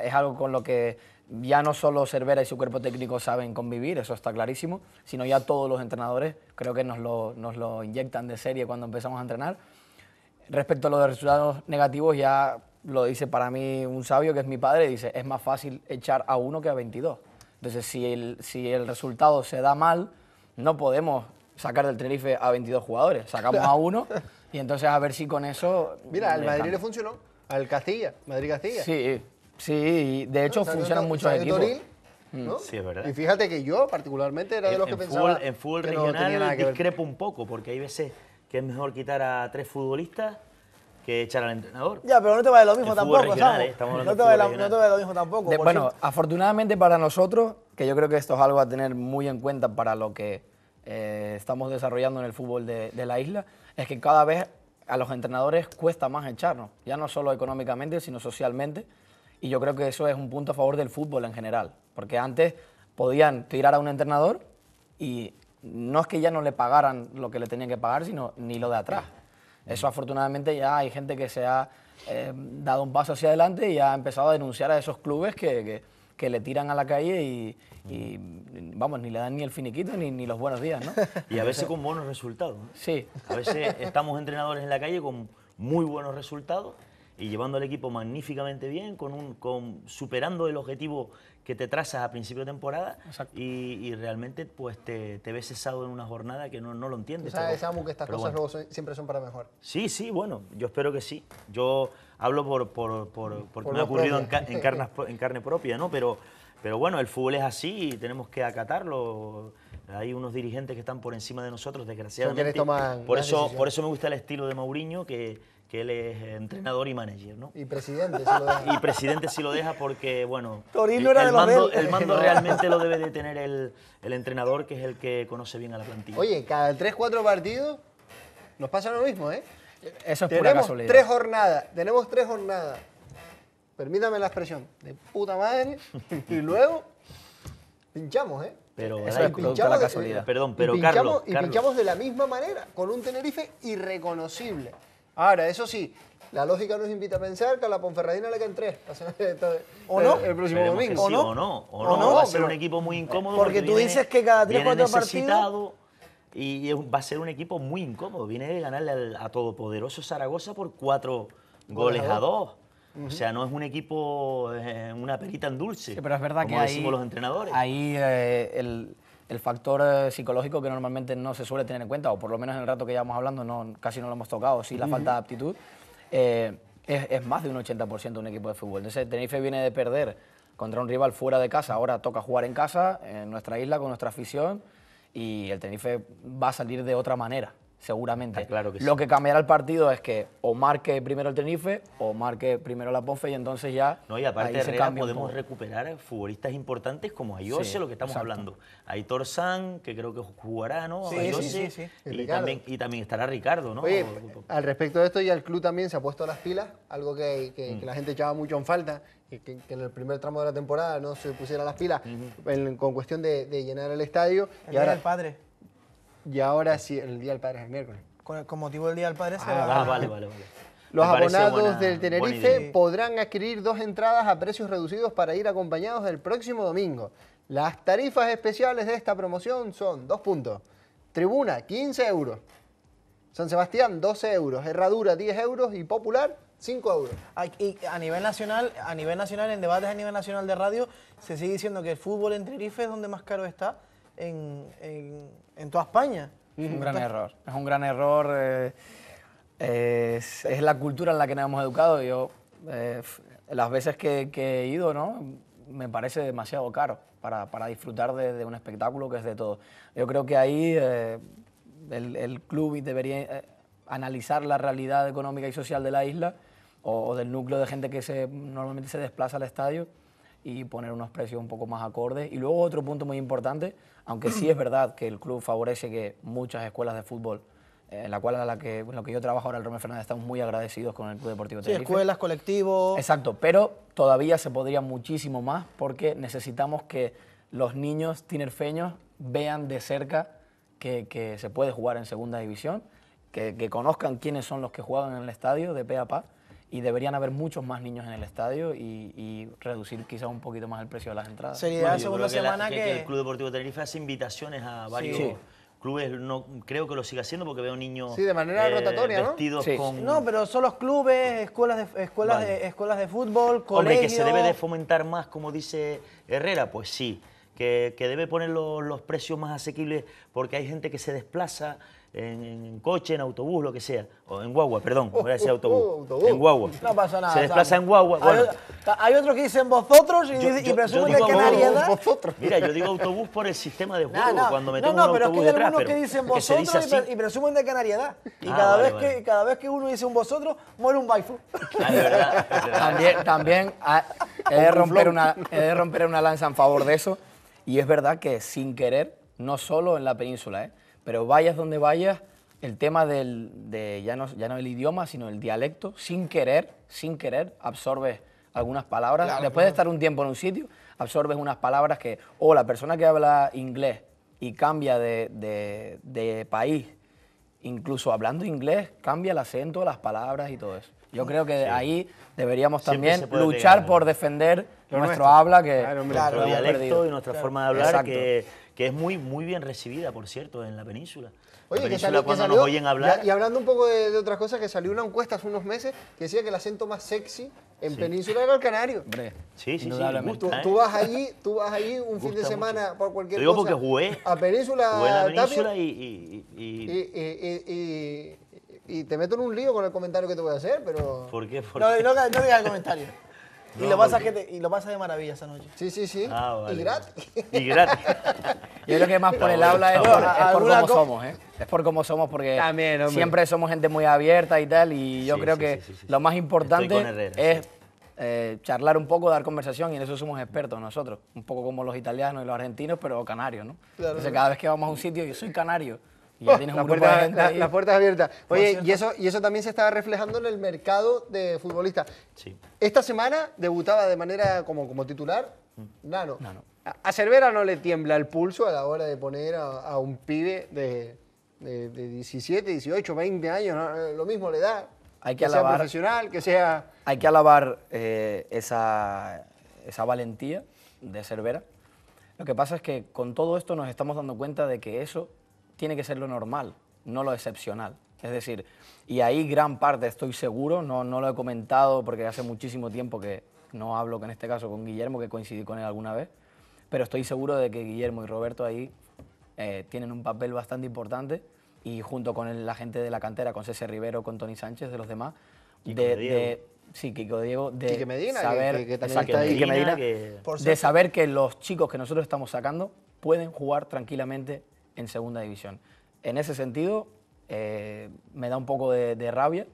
es algo con lo que ya no solo Cervera y su cuerpo técnico saben convivir, eso está clarísimo, sino ya todos los entrenadores creo que nos lo, nos lo inyectan de serie cuando empezamos a entrenar. Respecto a los resultados negativos, ya lo dice para mí un sabio que es mi padre, dice, es más fácil echar a uno que a 22. Entonces, si el, si el resultado se da mal, no podemos sacar del Tenerife a 22 jugadores, sacamos a uno y entonces a ver si con eso... Mira, al Madrid le funcionó, al Castilla, Madrid-Castilla. Sí, sí, de hecho funcionan muchos equipos. Mm. ¿no? Sí, es verdad. Y fíjate que yo particularmente era de los que pensaba... En fútbol regional discrepo un poco, porque hay veces que es mejor quitar a tres futbolistas que echar al entrenador. Ya, pero no te va eh, vale lo mismo tampoco, ¿sabes? No te, va a te lo mismo tampoco. bueno, afortunadamente para nosotros, que yo creo que esto es algo a tener muy en cuenta para lo que eh, estamos desarrollando en el fútbol de, la isla, es que cada vez a los entrenadores cuesta más echarnos, ya no solo económicamente, sino socialmente. Y yo creo que eso es un punto a favor del fútbol en general, porque antes podían tirar a un entrenador y no es que ya no le pagaran lo que le tenían que pagar, sino ni lo de atrás. Eso afortunadamente ya hay gente que se ha eh, dado un paso hacia adelante y ha empezado a denunciar a esos clubes que, le tiran a la calle y, vamos, ni le dan ni el finiquito ni, los buenos días, ¿no? Y a veces con buenos resultados. Sí. A veces estamos entrenadores en la calle con muy buenos resultados y llevando al equipo magníficamente bien, con un, con, superando el objetivo que te trazas a principio de temporada y, realmente pues te, ves cesado en una jornada que no, lo entiendes. que estas cosas siempre son para mejor. Sí, sí, bueno, yo espero que sí. Yo hablo por, por, por, porque me ha ocurrido en, en, carne, en, carne propia, ¿no? Pero, pero bueno, el fútbol es así y tenemos que acatarlo. Hay unos dirigentes que están por encima de nosotros, desgraciadamente. Por eso, por eso me gusta el estilo de Mauriño, que, que él es entrenador y manager, ¿no? Y presidente si lo deja. Y presidente si lo deja porque, bueno, Torino el, era el, mando, el mando realmente lo debe de tener el, entrenador, que es el que conoce bien a la plantilla. Oye, cada 3-4 partidos nos pasa lo mismo, ¿eh? Eso es tenemos pura casualidad. tres jornadas, tenemos tres jornadas, permítame la expresión, de puta madre, y luego pinchamos, ¿eh? Pero Eso ¿verdad? la casualidad. Perdón, pero pinchamos, Carlos, y pinchamos de la misma manera, con un Tenerife irreconocible. Ahora, eso sí, la lógica nos invita a pensar que a la Ponferradina le caen tres. ¿O no? El, próximo domingo. sí, ¿O, no? ¿O, no? Va a ser un equipo muy eh, incómodo. Porque, tú dices que cada tres, cuatro partidos... Y va a ser un equipo muy incómodo. Viene de ganarle a todopoderoso Zaragoza por cuatro goles, a dos. O sea, no es un equipo, eh, una perita en dulce. pero es verdad que decimos ahí, los entrenadores. Ahí eh, el, el factor eh, psicológico que normalmente no se suele tener en cuenta, o por lo menos en el rato que vamos hablando no, casi no lo hemos tocado, sí la falta de aptitud, eh, es, más de un 80% de un equipo de fútbol. Entonces, Tenerife viene de perder contra un rival fuera de casa, ahora toca jugar en casa, en nuestra isla, con nuestra afición, y el Tenerife va a salir de otra manera seguramente. claro que Lo que cambiará el partido es que o marque primero el Tenerife o marque primero la Ponce y entonces ya. No, y aparte de podemos recuperar futbolistas importantes como Ayose, lo que estamos hablando. Aitor San, que creo que jugará, ¿no? Sí, y, también, y, también, estará Ricardo, ¿no? al respecto de esto, ya el club también se ha puesto las pilas, algo que, mm. la gente echaba mucho en falta. Que, en el primer tramo de la temporada no se pusiera las pilas con cuestión de, llenar el estadio. y ahora el padre. Y ahora sí, el Día del Padre es el miércoles. Con, motivo del Día del Padre ah, vale, vale, vale. Los abonados del Tenerife podrán adquirir dos entradas a precios reducidos para ir acompañados el próximo domingo. Las tarifas especiales de esta promoción son dos puntos. Tribuna, 15 euros. San Sebastián, 12 euros. Herradura, 10 euros. Y Popular, 5 euros. Y a nivel nacional, a nivel nacional, en debates a nivel nacional de radio, se sigue diciendo que el fútbol en Tenerife es donde más caro está en, en, toda España. Es un gran error, es un gran error. Eh, es, la cultura en la que nos hemos educado. Yo, eh, las veces que, he ido, ¿no? me parece demasiado caro para, para disfrutar de, un espectáculo que es de todo. Yo creo que ahí eh, el, club debería analizar la realidad económica y social de la isla o, o del núcleo de gente que se, normalmente se desplaza al estadio y poner unos precios un poco más acordes. Y luego otro punto muy importante, aunque sí es verdad que el club favorece que muchas escuelas de fútbol, eh, en la cual a la que, que yo trabajo ahora, el Romeo Fernández, estamos muy agradecidos con el Club Deportivo sí, escuelas, colectivos. Exacto, pero todavía se podría muchísimo más porque necesitamos que los niños tinerfeños vean de cerca que, se puede jugar en segunda división, que, conozcan quiénes son los que juegan en el estadio de pe pa y deberían haber muchos más niños en el estadio y, reducir quizás un poquito más el precio de las entradas. Sería la segunda semana que, El Club Deportivo Tenerife hace invitaciones a varios... Clubes, no creo que lo siga haciendo porque veo niños sí, de manera eh, rotatoria, vestidos ¿no? Sí. con. No, pero son los clubes, escuelas de, escuelas de, escuelas de fútbol, colegios. Hombre, que se debe de fomentar más, como dice Herrera, pues sí. Que, que debe poner los, los precios más asequibles porque hay gente que se desplaza, en, coche, en autobús, lo que sea. O en guagua, perdón, gracias decir oh, oh, autobús. En guagua. No pasa nada. Se desplaza en guagua. Hay, otros que dicen vosotros y, presumen de canariedad Mira, yo digo autobús por el sistema de juego no, no, cuando me no, un pero autobús es que hay algunos que dicen vosotros y, presumen de canariedad. Y ah, cada, vez Que, cada vez que uno dice un vosotros, muere un baifu. Ah, también, también de romper una, he de romper una lanza en favor de eso. Y es verdad que sin querer, no solo en la península, ¿eh? Pero vayas donde vayas, el tema del, de ya no, el idioma, sino el dialecto, sin querer, sin querer, absorbes algunas palabras. Después de estar un tiempo en un sitio, absorbes unas palabras que, o la persona que habla inglés y cambia de, país, incluso hablando inglés, cambia el acento, las palabras y todo eso. Yo creo que ahí deberíamos también luchar por defender nuestro habla que nuestro dialecto y nuestra forma de hablar que es muy, muy bien recibida, por cierto, en la península. Oye, que salió, cuando nos oyen hablar. y hablando un poco de, otras cosas, que salió una encuesta hace unos meses que decía que el acento más sexy en península era el canario. Hombre, sí, sí, ¿eh? Tú, vas allí, tú vas allí un fin de semana por cualquier Te digo cosa. porque jugué. A península. y, y, te meto en un lío con el comentario que te voy a hacer, pero. ¿Por qué? no, no, no digas el comentario. y, lo pasa y lo de maravilla esa noche. Sí, sí, sí. Ah, y gratis. Y gratis. Yo creo que más por el habla es por, cómo somos, ¿eh? Es por cómo somos, porque siempre somos gente muy abierta y tal. Y yo creo que lo más importante es eh, charlar un poco, dar conversación, y en eso somos expertos nosotros. Un poco como los italianos y los argentinos, pero canarios, ¿no? Entonces, cada vez que vamos a un sitio, yo soy canario la puerta, las puertas abiertas. Oye, y eso, y eso también se estaba reflejando en el mercado de futbolistas. Esta semana debutaba de manera como, como titular mm. Nano. A, Cervera no le tiembla el pulso a la hora de poner a, un pibe de, 17, 18, 20 años, eh, lo mismo le da. Hay que, alabar, sea profesional, que sea... Hay que alabar eh, esa valentía de Cervera. Lo que pasa es que con todo esto nos estamos dando cuenta de que eso tiene que ser lo normal, no lo excepcional. Es decir, y ahí gran parte estoy seguro, no, no lo he comentado porque hace muchísimo tiempo que no hablo, que en este caso con Guillermo, que coincidí con él alguna vez, pero estoy seguro de que Guillermo y Roberto ahí eh, tienen un papel bastante importante y junto con la gente de la cantera, con César Rivero, con Tony Sánchez, de los demás, de, sí, Kiko Diego, de de saber que los chicos que nosotros estamos sacando pueden jugar tranquilamente en segunda división. En ese sentido, eh, me da un poco de, rabia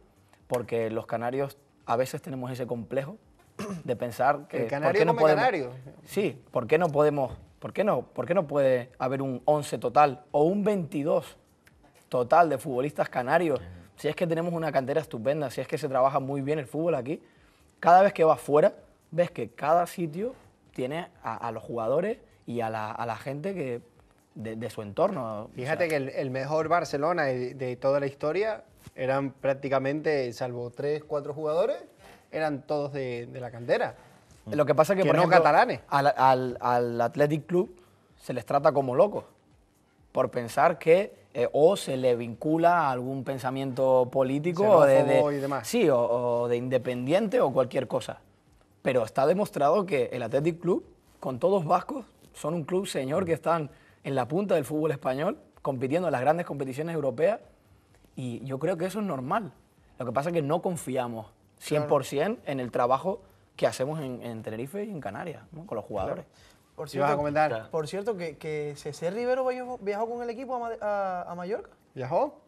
porque los canarios a veces tenemos ese complejo de pensar que... no podemos, Sí, ¿por qué no podemos? ¿Por qué no? ¿Por qué no puede haber un 11 total o un 22 total de futbolistas canarios? Si es que tenemos una cantera estupenda, si es que se trabaja muy bien el fútbol aquí, cada vez que vas fuera, ves que cada sitio tiene a, los jugadores y a la, a la gente que de, su entorno. Fíjate que el, mejor Barcelona de, toda la historia eran prácticamente, salvo tres, cuatro jugadores, eran todos de, la cantera. Mm. Lo que pasa es que, por no catalanes. Al, al, al, Athletic Club se les trata como locos por pensar que eh, o se le vincula a algún pensamiento político o de, Sí, o, de independiente o cualquier cosa. Pero está demostrado que el Athletic Club, con todos vascos, son un club señor que están en la punta del fútbol español, compitiendo en las grandes competiciones europeas, y yo creo que eso es normal. Lo que pasa es que no confiamos 100% en el trabajo que hacemos en, Tenerife y en Canarias, con los jugadores. Por cierto, a comentar. Por cierto, que, que César Rivero viajó, con el equipo a, Mallorca. ¿Viajó?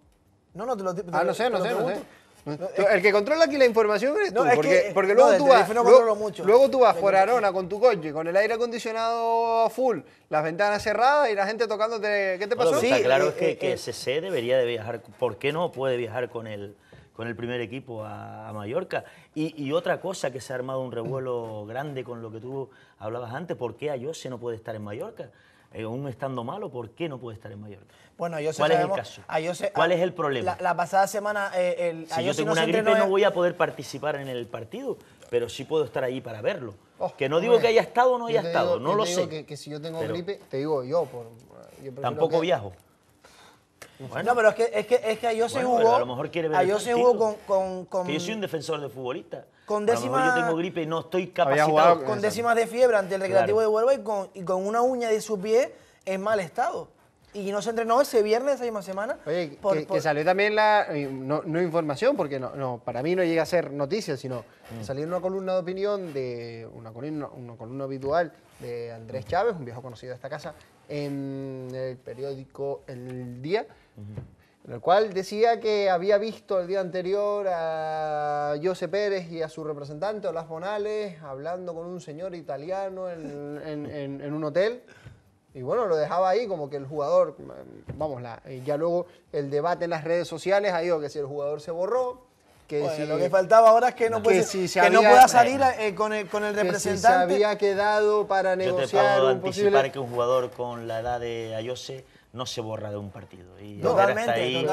No, no, te lo te, Ah, no sé, no sé, sé. El que controla aquí la información eres tú, porque, luego, tú vas, luego, mucho. tú vas, por Arona con tu coche, con el aire acondicionado full, las ventanas cerradas y la gente tocándote. ¿Qué te pasó? claro eh, que, eh, CC eh. debería de viajar, ¿por qué no puede viajar con el, con el primer equipo a, Mallorca? Y, otra cosa que se ha armado un revuelo grande con lo que tú hablabas antes, ¿por qué Ayose no puede estar en Mallorca? Eh, aún estando malo, ¿por qué no puede estar en Mallorca? Bueno, yo sé ¿Cuál es el caso? Ah, ¿Cuál ah, es el problema? La, pasada semana... Eh, el, si ah, yo, tengo una gripe no voy a poder participar en el partido, pero sí puedo estar ahí para verlo. Oh, que no digo que haya estado o no haya estado, no lo sé. Que, que, si yo tengo gripe, te digo yo. tampoco viajo. no, pero es que, es que, es que Ayose bueno, jugó. A lo mejor quiere ver se jugó con, con, con, Que yo soy un defensor de futbolista. Con décimas. Yo tengo gripe y no estoy capacitado. Con décimas de fiebre ante el recreativo de Huelva y con, y con una uña de su pie en mal estado y no se entrenó ese viernes esa misma semana. Oye, que, salió también la, eh, no, información, porque no, no, para mí no llega a ser noticia, sino mm. salió una columna de opinión, de una columna, una habitual de Andrés Chávez, un viejo conocido de esta casa, en el periódico El Día, en el cual decía que había visto el día anterior a José Pérez y a su representante, Olas Bonales, hablando con un señor italiano en, en un hotel y bueno, lo dejaba ahí como que el jugador, vamos, la, ya luego el debate en las redes sociales ha ido que si el jugador se borró, que si, lo que faltaba ahora es que no, pueda salir eh, con, el, representante. Que se había quedado para negociar. Yo te puedo anticipar que un jugador con la edad de Ayose no se borra de un partido. Y totalmente, y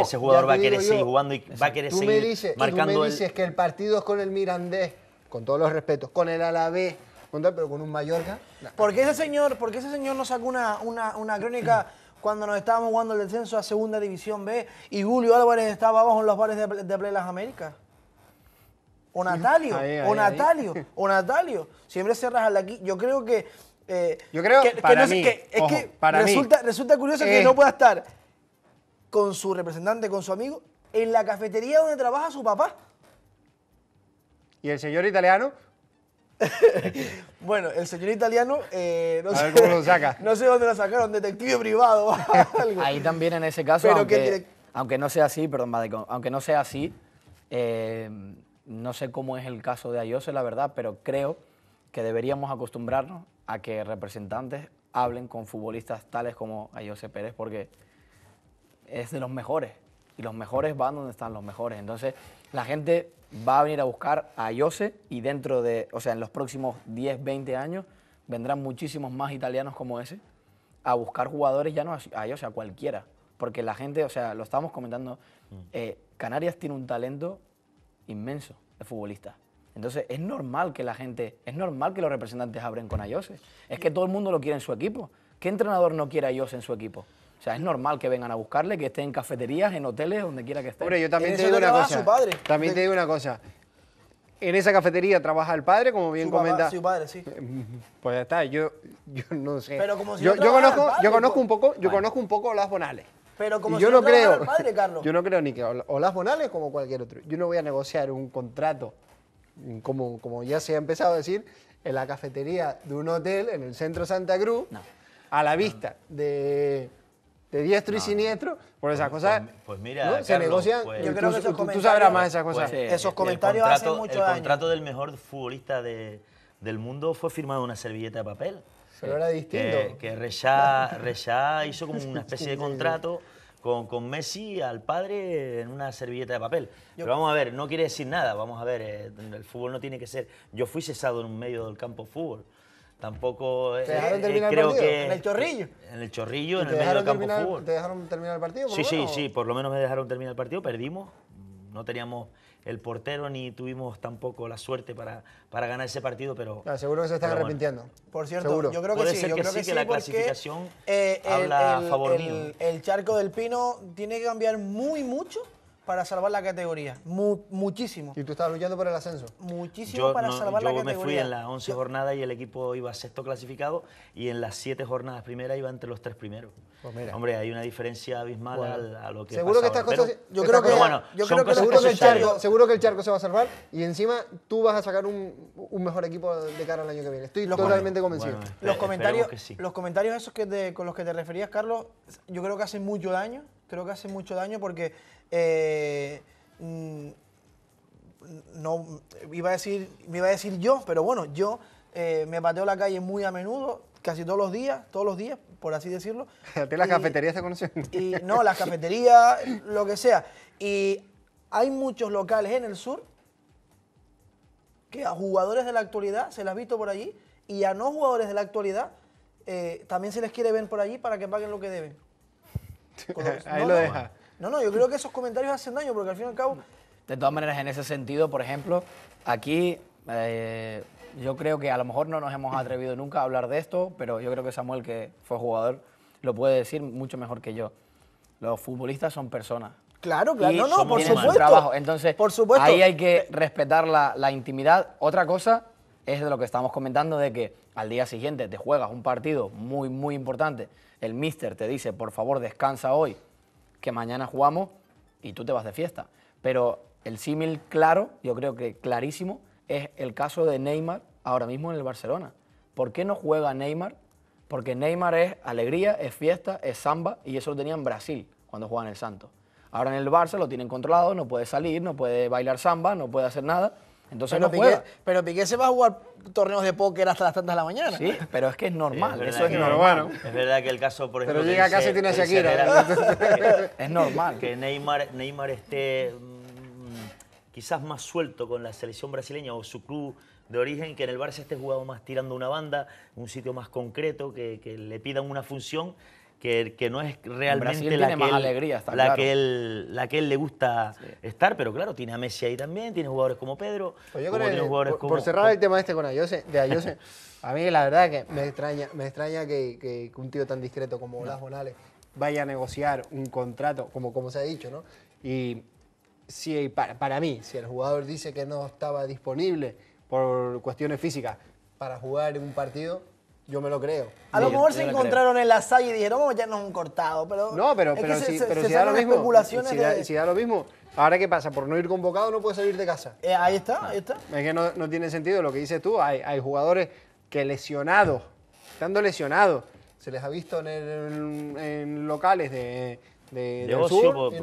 ese jugador va a querer seguir jugando y va a seguir me dices, Tú me dices que el partido es con el Mirandés, con todos los respetos, con el Alavés pero con un Mallorca. Porque ese señor, porque ese señor nos sacó una, crónica cuando nos estábamos jugando el descenso a Segunda División B y Julio Álvarez estaba abajo en los bares de, de Play Las Américas? O Natalio, o Natalio, o Natalio. Siempre se raja aquí. Yo creo que. Eh, Yo creo que, para mí, es que resulta, curioso que eh. no pueda estar con su representante, con su amigo, en la cafetería donde trabaja su papá. Y el señor italiano bueno, el señor italiano, eh, no, sé, lo saca. no sé dónde lo sacaron, detective privado Ahí también en ese caso, aunque, no sea así, perdón, aunque no sea así, eh, no sé cómo es el caso de Ayose, la verdad, pero creo que deberíamos acostumbrarnos a que representantes hablen con futbolistas tales como Ayose Pérez, porque es de los mejores, y los mejores van donde están los mejores. Entonces, la gente va a venir a buscar a Iose y dentro de, o sea, en los próximos 10, 20 años vendrán muchísimos más italianos como ese a buscar jugadores ya no a Iose, a cualquiera. Porque la gente, o sea, lo estábamos comentando, mm. eh, Canarias tiene un talento inmenso de futbolista. Entonces es normal que la gente, es normal que los representantes abren con Iose. Es que todo el mundo lo quiere en su equipo. ¿Qué entrenador no quiere a Iose en su equipo? O sea, es normal que vengan a buscarle, que esté en cafeterías, en hoteles, donde quiera que esté. Hombre, yo también te digo una cosa. padre. También te digo una cosa. En esa cafetería trabaja el padre, como bien comenta. su padre, sí. Pues ya está, yo, yo no sé. Pero como si yo, conozco, yo pues. conozco un poco, yo conozco un poco las bonales. Pero como yo si no, creo, padre, Carlos. Yo no creo ni que o las bonales como cualquier otro. Yo no voy a negociar un contrato, mm, como, como ya se ha empezado a decir, en la cafetería de un hotel en el centro Santa Cruz, a la vista de de diestro y siniestro, por esas pues, cosas. Pues, pues, mira, se negocian. Pues, yo creo tú, sabrás más esas cosas. esos comentarios hacen mucho daño. El contrato del mejor futbolista de, del mundo fue firmado en una servilleta de papel. Pero era distinto. Que, que Reyá, hizo como una especie de contrato con, con, Messi al padre en una servilleta de papel. Pero vamos a ver, no quiere decir nada. Vamos a ver, eh, el fútbol no tiene que ser. Yo fui cesado en un medio del campo fútbol tampoco eh, eh, creo que en el chorrillo en el chorrillo en el medio del campo fútbol. te dejaron terminar el partido sí sí sí por lo menos me dejaron terminar el partido perdimos no teníamos el portero ni tuvimos tampoco la suerte para, para ganar ese partido, pero... seguro que se están arrepintiendo. Por cierto, yo creo que Puede sí. Ser yo que creo sí, que, la clasificación eh, habla a El charco del pino tiene que cambiar muy mucho para salvar la categoría. muchísimo. ¿Y tú estabas luchando por el ascenso? Muchísimo para salvar la categoría. Yo me fui en las 11 jornadas y el equipo iba sexto clasificado y en las 7 jornadas primeras iba entre los tres primeros. Pues Hombre, hay una diferencia abismal a, lo que Seguro que estas cosas... yo creo que, el charco, seguro que el charco se va a salvar y encima tú vas a sacar un, mejor equipo de cara al año que viene. Estoy totalmente convencido. los, comentarios, los comentarios esos que con los que te referías, Carlos, yo creo que hacen mucho daño. Creo que hacen mucho daño porque eh, mm, no iba a decir, me iba a decir yo, pero bueno, yo eh, me pateo la calle muy a menudo, casi todos los días, todos los días, por así decirlo. ¿A las cafeterías se conocen? no, las cafeterías, lo que sea. Y hay muchos locales en el sur que a jugadores de la actualidad se las ha visto por allí y a no jugadores de la actualidad eh, también se les quiere ver por allí para que paguen lo que deben. Ahí lo deja. No, no, yo creo que esos comentarios hacen daño porque al fin y al cabo... De todas maneras, en ese sentido, por ejemplo, aquí eh, yo creo que a lo mejor no nos hemos atrevido nunca a hablar de esto, pero yo creo que Samuel, que fue jugador, lo puede decir mucho mejor que yo. Los futbolistas son personas. Claro, claro, no, no, por supuesto. trabajo. Entonces, por supuesto. ahí hay que respetar la, la intimidad. Otra cosa es de lo que estamos comentando, de que al día siguiente te juegas un partido muy, muy importante. El mister te dice, por favor, descansa hoy, que mañana jugamos y tú te vas de fiesta. Pero el símil claro, yo creo que clarísimo, es el caso de Neymar ahora mismo en el Barcelona. ¿Por qué no juega Neymar? Porque Neymar es alegría, es fiesta, es samba y eso lo tenía en Brasil cuando jugaban el Santos. Ahora en el Barça lo tienen controlado, no puede salir, no puede bailar samba, no puede hacer nada pero, no Piqué, se va a jugar torneos de póker hasta las tantas de la mañana. pero es que es normal, es eso es normal. Es verdad que el caso, por ejemplo... Pero llega casi tiene Shakira. es normal. Que Neymar, esté mm, quizás más suelto con la selección brasileña o su club de origen, que en el Barça esté jugado más tirando una banda, un sitio más concreto, que, que le pidan una función que, no es realmente la que, más la, que le gusta estar, pero claro, tiene a Messi ahí también, tiene jugadores como Pedro, pues por, cerrar el tema este con Ayose, de Ayose, a mí la verdad que me extraña, me extraña que, un tío tan discreto como las Bonales vaya a negociar un contrato, como, como se ha dicho, ¿no? Y para, para mí, si el jugador dice que no estaba disponible por cuestiones físicas para jugar un partido, yo me lo creo. A lo mejor se encontraron en la sala y dijeron, vamos, ya no han un cortado. Pero no, pero, pero, si, da lo mismo. si, da, lo mismo. Ahora, ¿qué pasa? Por no ir convocado no puede salir de casa. Eh, ahí está, ahí está. Es que no, no, tiene sentido lo que dices tú. Hay, hay jugadores que lesionados, estando lesionados, se les ha visto en, locales de, de, del sur, pues,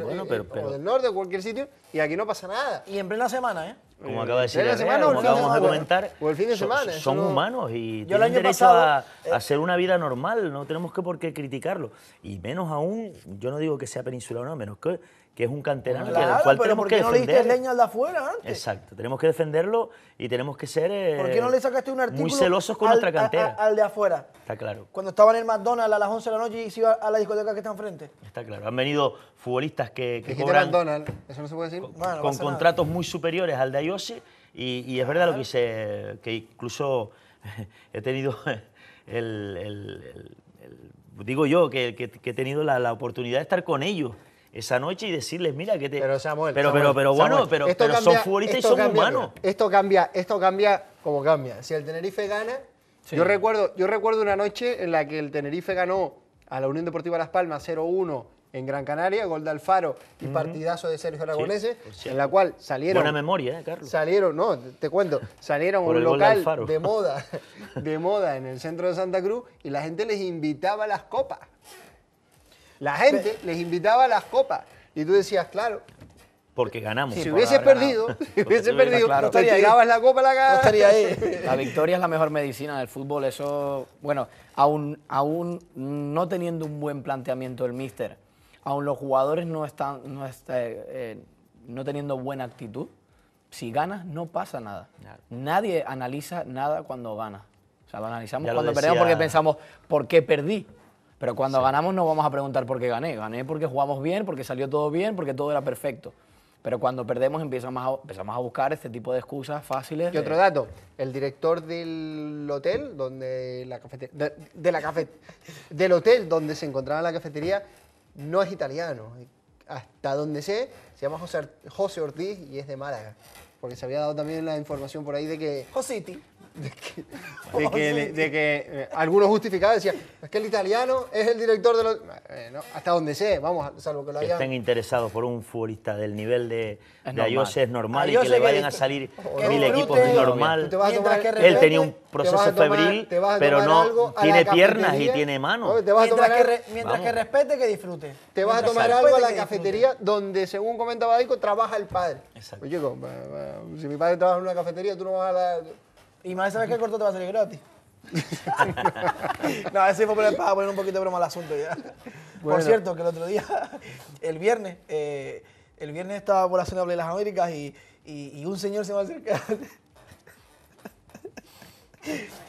O del norte, o cualquier sitio, y aquí no pasa nada. Y en plena semana, ¿eh? como eh, acaba de decir, como acabamos de, comentar, son, humanos y Yo tienen derecho a, eh, hacer una vida normal, no tenemos que por qué criticarlo. Y menos aún, yo no digo que sea peninsular o no, menos que que es un canterano que cual ¿por qué no le diste leña al de afuera antes? Exacto, tenemos que defenderlo y tenemos que ser eh, no le sacaste un artículo muy celosos con al, cantera? al de afuera. Está claro. Cuando estaban en el McDonald's a las 11 de la noche y se iba a la discoteca que está enfrente. Está claro. Han venido futbolistas que, cobran McDonald's, eso no se puede decir. Con, contratos muy superiores al de Ayosi y, es verdad lo que hice, que incluso he tenido digo yo, que, he tenido la, la oportunidad de estar con ellos esa noche y decirles, mira que te. Pero Pero, pero, bueno, pero, son futbolistas y son humanos. esto cambia, esto cambia como cambia. Si el Tenerife gana. Yo, recuerdo, yo recuerdo una noche en la que el Tenerife ganó a la Unión Deportiva Las Palmas 0-1 en Gran Canaria, gol de Alfaro y partidazo de Sergio aragoneses en la cual salieron... Buena memoria, ¿eh, Carlos. Salieron, no, te cuento, salieron un local de, moda, de moda en el centro de Santa Cruz y la gente les invitaba a las copas. La gente les invitaba a las copas. Y tú decías, claro. Porque ganamos. si hubiese perdido, si hubieses perdido, la copa la estaría ahí. La victoria es la mejor medicina del fútbol. Eso, bueno, aún, no teniendo un buen planteamiento del míster, aún los jugadores no están, no, eh, eh, teniendo buena actitud, si ganas no pasa nada. Nadie analiza nada cuando gana. O sea, lo analizamos cuando perdemos porque pensamos, ¿por qué perdí? Pero cuando ganamos no vamos a preguntar por qué gané. Gané porque jugamos bien, porque salió todo bien, porque todo era perfecto. Pero cuando perdemos empezamos a, empezamos a buscar este tipo de excusas fáciles. Y otro dato, el director del hotel, donde la de, la del hotel donde se encontraba la cafetería, no es italiano. Hasta donde sé, se llama José, José Ortiz y es de Málaga. Porque se había dado también la información por ahí de que... Jositi de que, eh, algunos justificaban decían, es que el italiano es el director de los... hasta donde sé, vamos, salvo que lo estén interesados por un futbolista del nivel de, es normal y que le vayan a salir oh, mil equipos es normal. él tenía un proceso febril, pero no tiene piernas y tiene manos. mientras, que, respete, que disfrute. Te vas a tomar algo a la cafetería donde, según comentaba Aiko trabaja el padre. Exacto. Eh, eh, si mi padre trabaja en una cafetería, tú no vas a la... Y más sabes que el corto te va a salir gratis. no, eso fue para poner un poquito de broma al asunto ya. Por cierto, que el otro día, el viernes, eh, el viernes estaba por la zona de las Américas y, y, un señor se me acercaba.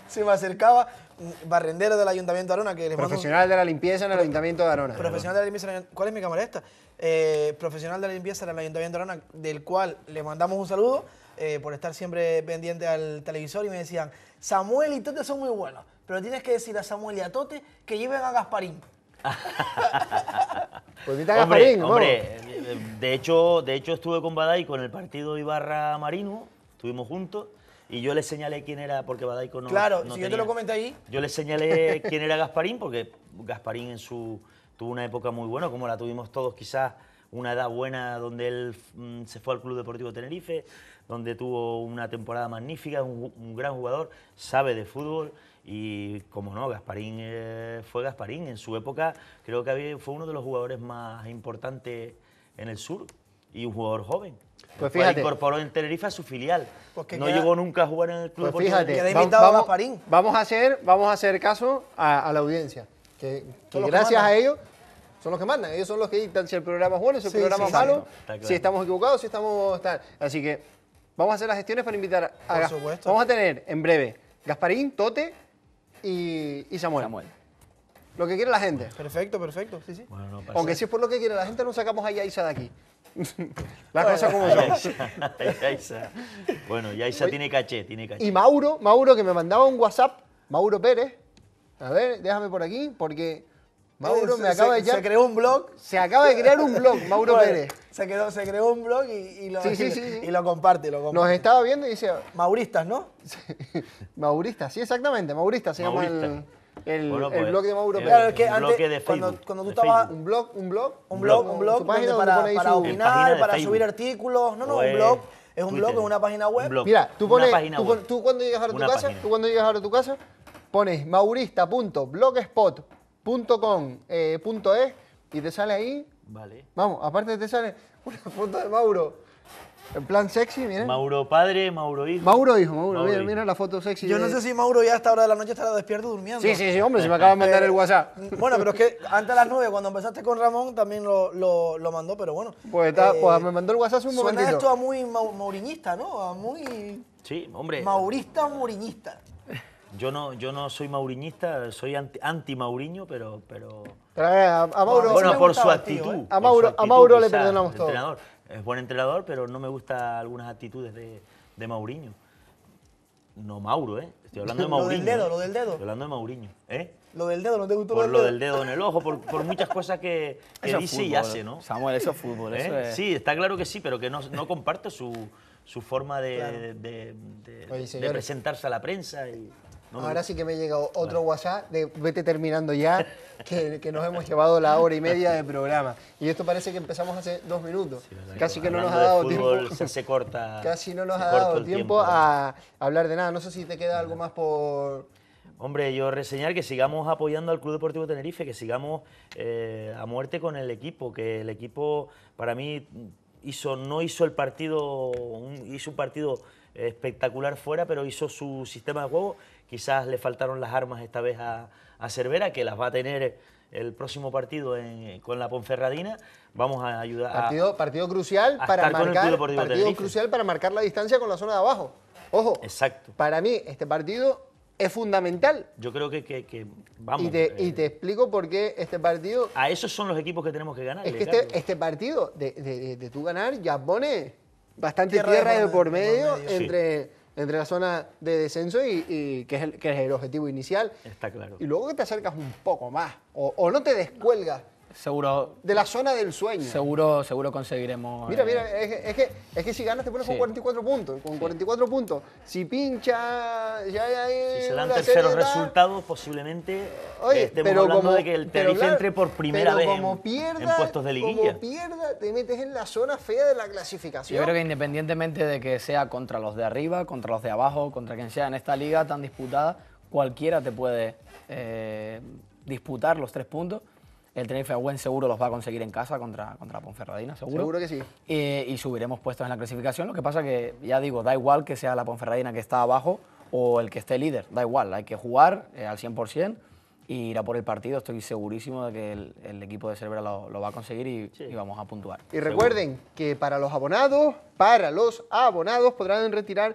se me acercaba, mm, barrendero del Ayuntamiento de Arona. Que profesional de la limpieza en el Ayuntamiento de Arona. Profesional de la limpieza. ¿Cuál es mi cámara esta? Eh, profesional de la limpieza en el Ayuntamiento de Arona, del cual le mandamos un saludo eh, por estar siempre pendiente al televisor y me decían, Samuel y Tote son muy buenos, pero tienes que decir a Samuel y a Tote que lleven a Gasparín. pues a Gasparín, hombre, eh, de hecho, de hecho estuve con Badai con el partido Ibarra Marino, estuvimos juntos. Y yo le señalé quién era, porque Badaico no. Claro, si yo te lo comenté ahí. Yo le señalé quién era Gasparín, porque Gasparín en su, tuvo una época muy buena, como la tuvimos todos, quizás una edad buena donde él mm, se fue al Club Deportivo Tenerife, donde tuvo una temporada magnífica, un, gran jugador, sabe de fútbol y, como no, Gasparín eh, fue Gasparín. En su época creo que fue uno de los jugadores más importantes en el sur y un jugador joven. Pues fíjate. incorporó en Tenerife a su filial. Pues no llegó nunca a jugar en el club. Pues fíjate. invitado vamos, a Gasparín. Vamos a hacer, vamos a hacer caso a, la audiencia. Que, gracias a ellos son los que mandan. Ellos son los que dictan si el programa es bueno, si el programa es malo, si estamos equivocados, si estamos... Así que Vamos a hacer las gestiones para invitar a Por supuesto. Vamos a tener en breve Gasparín, Tote y, y Samuel. Samuel. Lo que quiere la gente. Perfecto, perfecto. Sí, sí. Bueno, Aunque si es por lo que quiere la gente, no sacamos a Yaisa de aquí. Las bueno, cosas como son. Bueno, Yaisa tiene caché, tiene caché. Y Mauro, Mauro que me mandaba un WhatsApp, Mauro Pérez. A ver, déjame por aquí, porque Mauro me acaba se, de... Se creó un blog. Se acaba de crear un blog, Mauro Pérez. Se, se creó un blog y, lo, comparte, lo comparte. Nos estaba viendo y dice... Mauristas, ¿no? Mauristas, sí, exactamente. Mauristas se llama el, pues, blog de Mauro eh, Pérez. Claro, que antes, cuando, tú estabas... ¿Un blog? ¿Un blog? Un blog, un blog, página para, para opinar, para subir artículos. No, no, un blog. Es un blog, es una página web. Mira, tú pones, tú, cuando llegas a tu casa, tú cuando llegas a tu casa, pones maurista.blogspot.com eh, punto es, y te sale ahí. Vale. Vamos, aparte te sale una foto de Mauro. En plan sexy, miren. Mauro padre, Mauro hijo. Mauro hijo, Mauro. mira, la foto sexy. Yo no sé si Mauro ya a esta hora de la noche estará despierto durmiendo. Sí, sí, sí, hombre, se me acaba de mandar eh, el WhatsApp. Eh, bueno, pero es que antes de las 9, cuando empezaste con Ramón, también lo, lo, mandó, pero bueno. Pues, está, pues, me mandó el WhatsApp hace un suena momentito. Suena esto a muy mauriñista, ¿no? A muy... Sí, hombre. Maurista, mauriñista. Yo no, yo no soy mauriñista, soy anti-Mauriño, pero, pero... Eh, a, Mauro, bueno, por, su actitud, eh. a Mauro, le perdonamos todo. Es buen entrenador, pero no me gustan algunas actitudes de, de Mauriño. No Mauro, ¿eh? Estoy hablando de Mauriño. lo del dedo, eh. lo del dedo. Estoy hablando de Mauriño, ¿eh? Lo del dedo, ¿no te gustó por lo del dedo? en el ojo, por, por muchas cosas que, dice y hace, ¿no? Samuel, eso es fútbol, eso Sí, está claro que sí, pero que no, no comparto su, su forma de, de, de, presentarse a la prensa. Y... Ahora sí que me ha llegado otro WhatsApp de vete terminando ya, que, nos hemos llevado la hora y media de programa. Y esto parece que empezamos hace dos minutos. Casi que no nos ha dado tiempo. Se, se, corta. Casi no nos ha dado tiempo, a hablar de nada. No sé si te queda algo más por. Hombre, yo reseñar que sigamos apoyando al Club Deportivo Tenerife, que sigamos eh, a muerte con el equipo, que el equipo para mí hizo, no hizo el partido, hizo un partido eh, espectacular fuera, pero hizo su sistema de juego Quizás le faltaron las armas esta vez a, Cervera, que las va a tener el próximo partido con la Ponferradina. Vamos a ayudar. Partido, a, partido crucial para marcar. Partido crucial para marcar la distancia con la zona de abajo. Ojo. Exacto. Para mí este partido es fundamental. Yo creo que, vamos. Y te, eh, y te, explico por qué este partido. A esos son los equipos que tenemos que ganar. Es que este, este, partido de, de, tú ganar ya pone bastante tierra, de, por medio, entre entre la zona de descenso y, que, es el, el, objetivo inicial. Está claro. Y luego que te acercas un poco más, o, o no te descuelgas Seguro. De la zona del sueño. Seguro, seguro conseguiremos. Mira, mira, eh, es, que, si ganas te pones con 44 puntos. Con 44 puntos. Si pincha, ya Si se dan terceros resultados, posiblemente eh, estemos de que el Tenerife entre por primera vez en, puestos de liguilla. Como pierda, te metes en la zona fea de la clasificación. Yo creo que independientemente de que sea contra los de arriba, contra los de abajo, contra quien sea en esta liga tan disputada, cualquiera te puede eh, disputar los tres puntos el Tenerife buen seguro los va a conseguir en casa contra, contra Ponferradina, seguro. Seguro que sí. y subiremos puestos en la clasificación. Lo que pasa que, ya digo, da igual que sea la Ponferradina que está abajo o el que esté líder, da igual. Hay que jugar eh, al 100% y ir a por el partido. Estoy segurísimo de que el, equipo de Cervera lo, va a conseguir y, vamos a puntuar. Y recuerden que para los abonados, para los abonados podrán retirar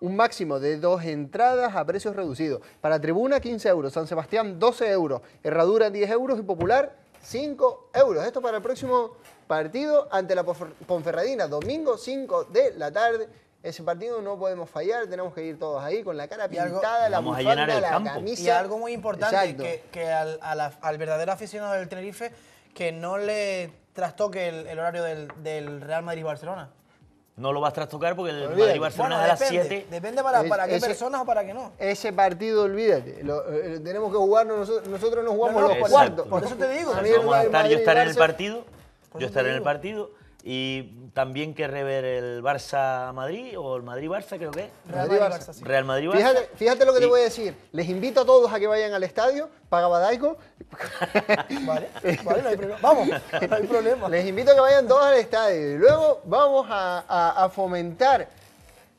un máximo de dos entradas a precios reducidos. Para tribuna 15 euros, San Sebastián 12 euros, Herradura 10 euros y Popular 5 euros. Esto para el próximo partido ante la Ponferradina, domingo 5 de la tarde. Ese partido no podemos fallar, tenemos que ir todos ahí con la cara pintada, algo, la bufanda, la camisa. Y algo muy importante, que, al, verdadero aficionado del Tenerife, que no le trastoque el, horario del, del Real Madrid-Barcelona no lo vas a trastocar porque el a Madrid Barcelona a las 7. Depende para, para qué personas o para qué no. Ese partido, olvídate. Lo, eh, tenemos que jugarnos, nosotros, nosotros no jugamos los cuartos. Por eso te digo. yo estaré en el partido. Yo estaré en el partido y también que rever el Barça-Madrid o el Madrid-Barça, creo que Real Madrid-Barça. Fíjate, lo que te voy a decir. Les invito a todos a que vayan al estadio, paga vale, vale, no hay problema. Vamos, no hay problema. Les invito a que vayan todos al estadio. Y luego vamos a fomentar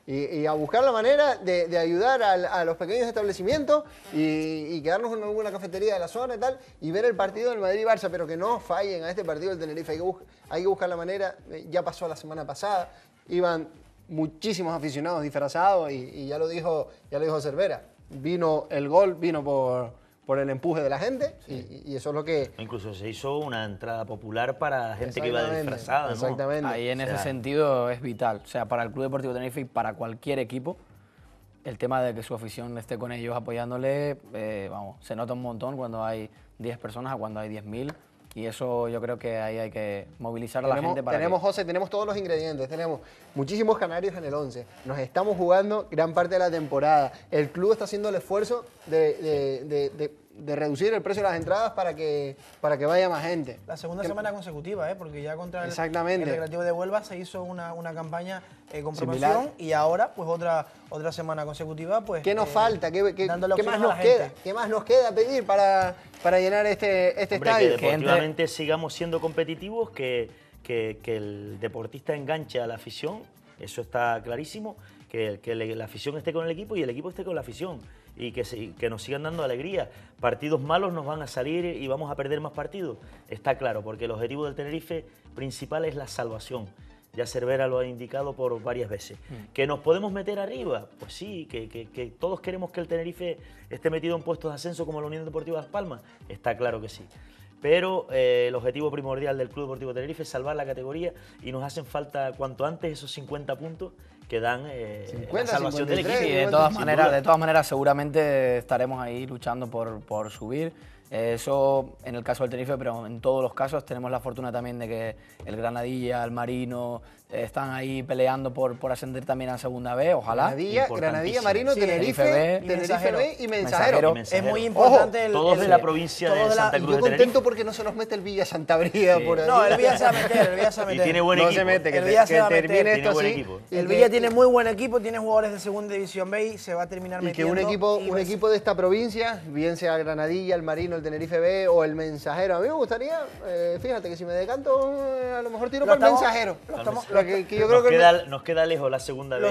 y, a buscar la manera de, ayudar a, los pequeños establecimientos y, quedarnos en alguna cafetería de la zona y tal, y ver el partido del Madrid-Barça, pero que no fallen a este partido del Tenerife. Hay que, buscar la manera, eh, ya pasó la semana pasada, iban muchísimos aficionados disfrazados y, y ya, lo dijo, ya lo dijo Cervera, vino el gol, vino por, por el empuje de la gente y, eso es lo que... Incluso se hizo una entrada popular para gente que iba disfrazada, ¿no? Exactamente. Ahí en ese sentido es vital. O sea, para el Club Deportivo Tenerife y para cualquier equipo, el tema de que su afición esté con ellos apoyándole, eh, vamos, se nota un montón cuando hay 10 personas a cuando hay 10.000. Y eso yo creo que ahí hay que movilizar a la gente para. Tenemos, José, tenemos todos los ingredientes. Tenemos muchísimos canarios en el 11. Nos estamos jugando gran parte de la temporada. El club está haciendo el esfuerzo de, de de reducir el precio de las entradas para que, para que vaya más gente. La segunda semana consecutiva, ¿eh? porque ya contra el, el, Recreativo de Huelva se hizo una, campaña eh, con promoción y ahora pues otra, otra semana consecutiva. pues ¿Qué nos eh, falta? ¿Qué, qué, más nos queda? más nos queda pedir para, para llenar este, este estadio? Que deportivamente sigamos siendo competitivos, que, que, el deportista enganche a la afición, eso está clarísimo, que, que la afición esté con el equipo y el equipo esté con la afición y que, que nos sigan dando alegría. Partidos malos nos van a salir y vamos a perder más partidos. Está claro, porque el objetivo del Tenerife principal es la salvación. Ya Cervera lo ha indicado por varias veces. Mm. ¿Que nos podemos meter arriba? Pues sí, que, todos queremos que el Tenerife esté metido en puestos de ascenso como la Unión Deportiva Las Palmas. Está claro que sí pero eh, el objetivo primordial del Club Deportivo Tenerife es salvar la categoría y nos hacen falta cuanto antes esos 50 puntos que dan eh, salvación del equipo. de todas maneras, de todas maneras seguramente estaremos ahí luchando por, subir. Eh, eso en el caso del Tenerife, pero en todos los casos tenemos la fortuna también de que el Granadilla, el Marino, están ahí peleando por, por ascender también a segunda B, ojalá. Granadilla, Marino, Tenerife, B, Tenerife B y Mensajero. Es muy importante. todos de la provincia de, Santa Cruz yo de Tenerife. contento porque no se nos mete el Villa Santa Bría por ahí. No, el Villa se va a meter, el Villa se va a meter. Y tiene buen no equipo. Se mete, que el Villa se Termine tiene esto buen Equipo. El Villa tiene muy buen equipo, tiene jugadores de segunda división B y se va a terminar metiendo. Y que un equipo, un equipo de esta provincia, bien sea Granadilla, el Marino, el Tenerife B o el Mensajero, a mí me gustaría, eh, fíjate que si me decanto, eh, a lo mejor tiro para el Mensajero que, yo creo nos que. Queda, nos queda lejos la segunda lo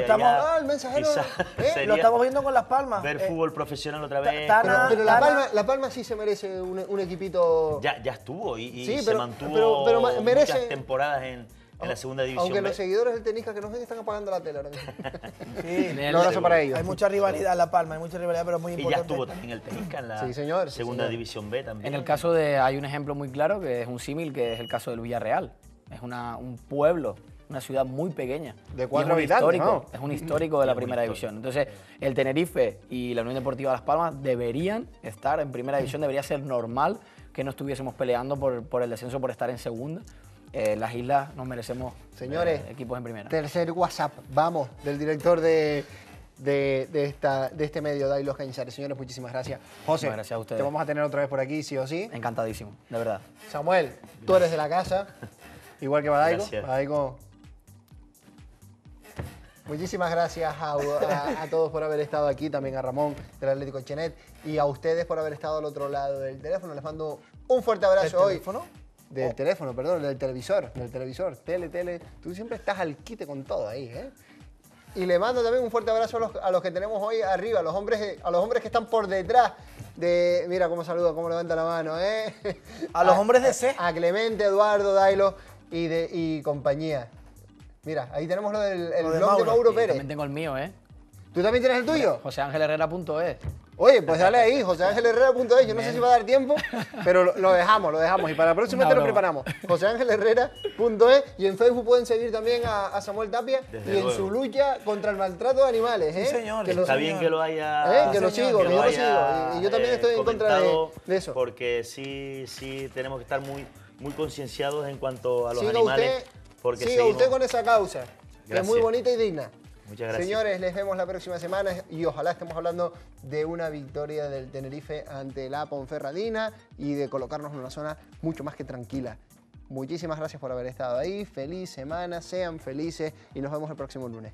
mensajero. Eh, lo estamos viendo con Las Palmas. Ver eh, fútbol profesional otra vez. pero, la, Palma, la, Palma, sí se merece un, equipito. Ya, ya estuvo y, se mantuvo pero, muchas temporadas en la segunda división. Aunque los seguidores del tenisca que nos ven están apagando la tele ahora sí, un abrazo para ellos. Hay mucha rivalidad en La Palma, hay mucha rivalidad, pero es muy importante. Y ya estuvo también el tenisca en la segunda división B también. En el caso de, hay un ejemplo muy claro que es un símil, que es el caso del Villarreal. Es una, un pueblo una ciudad muy pequeña. De cuatro habitantes, Es un histórico de la primera división. Entonces, el Tenerife y la Unión Deportiva Las Palmas deberían estar en primera división, debería ser normal que no estuviésemos peleando por, por el descenso, por estar en segunda. Eh, las islas nos merecemos Señores, eh, equipos en primera. Tercer WhatsApp, vamos, del director de, de, de, esta, de este medio, Dailos Cañizares. Señores, muchísimas gracias. José, gracias a ustedes. te vamos a tener otra vez por aquí, sí o sí. Encantadísimo, de verdad. Samuel, tú eres de la casa, igual que Badaigo. Badaigo Muchísimas gracias a, todos por haber estado aquí, también a Ramón del Atlético Chenet y a ustedes por haber estado al otro lado del teléfono. Les mando un fuerte abrazo hoy. teléfono? Del oh. teléfono, perdón, del televisor, del televisor, tele, tele. Tú siempre estás al quite con todo ahí, ¿eh? Y le mando también un fuerte abrazo a los, que tenemos hoy arriba, a los hombres, a los hombres que están por detrás de. Mira cómo saluda, cómo levanta la mano, ¿eh? A, los hombres de C. A Clemente, Eduardo, Dailo y compañía. Mira, ahí tenemos lo del blog de Mauro, Pérez. Yo también tengo el mío, ¿eh? ¿Tú también tienes el tuyo? JoséAngelHerrera.es. Oye, pues dale ahí, joseangelherrera.es. Yo no sé si va a dar tiempo, pero lo, dejamos, lo dejamos. Y para la próxima te lo preparamos. joseangelherrera.es. Y en Facebook pueden seguir también a, Samuel Tapia y en su lucha contra el maltrato de animales. ¿eh? Sí, señor. Está bien que lo haya. ¿Eh? Que, lo sigo, yo lo sigo. Y, yo también eh, estoy en contra de, eso. Porque sí, sí, tenemos que estar muy, muy concienciados en cuanto a los Siga animales. Usted porque Siga usted con esa causa, es muy bonita y digna. Muchas gracias. Señores, les vemos la próxima semana y ojalá estemos hablando de una victoria del Tenerife ante la Ponferradina y de colocarnos en una zona mucho más que tranquila. Muchísimas gracias por haber estado ahí. Feliz semana, sean felices y nos vemos el próximo lunes.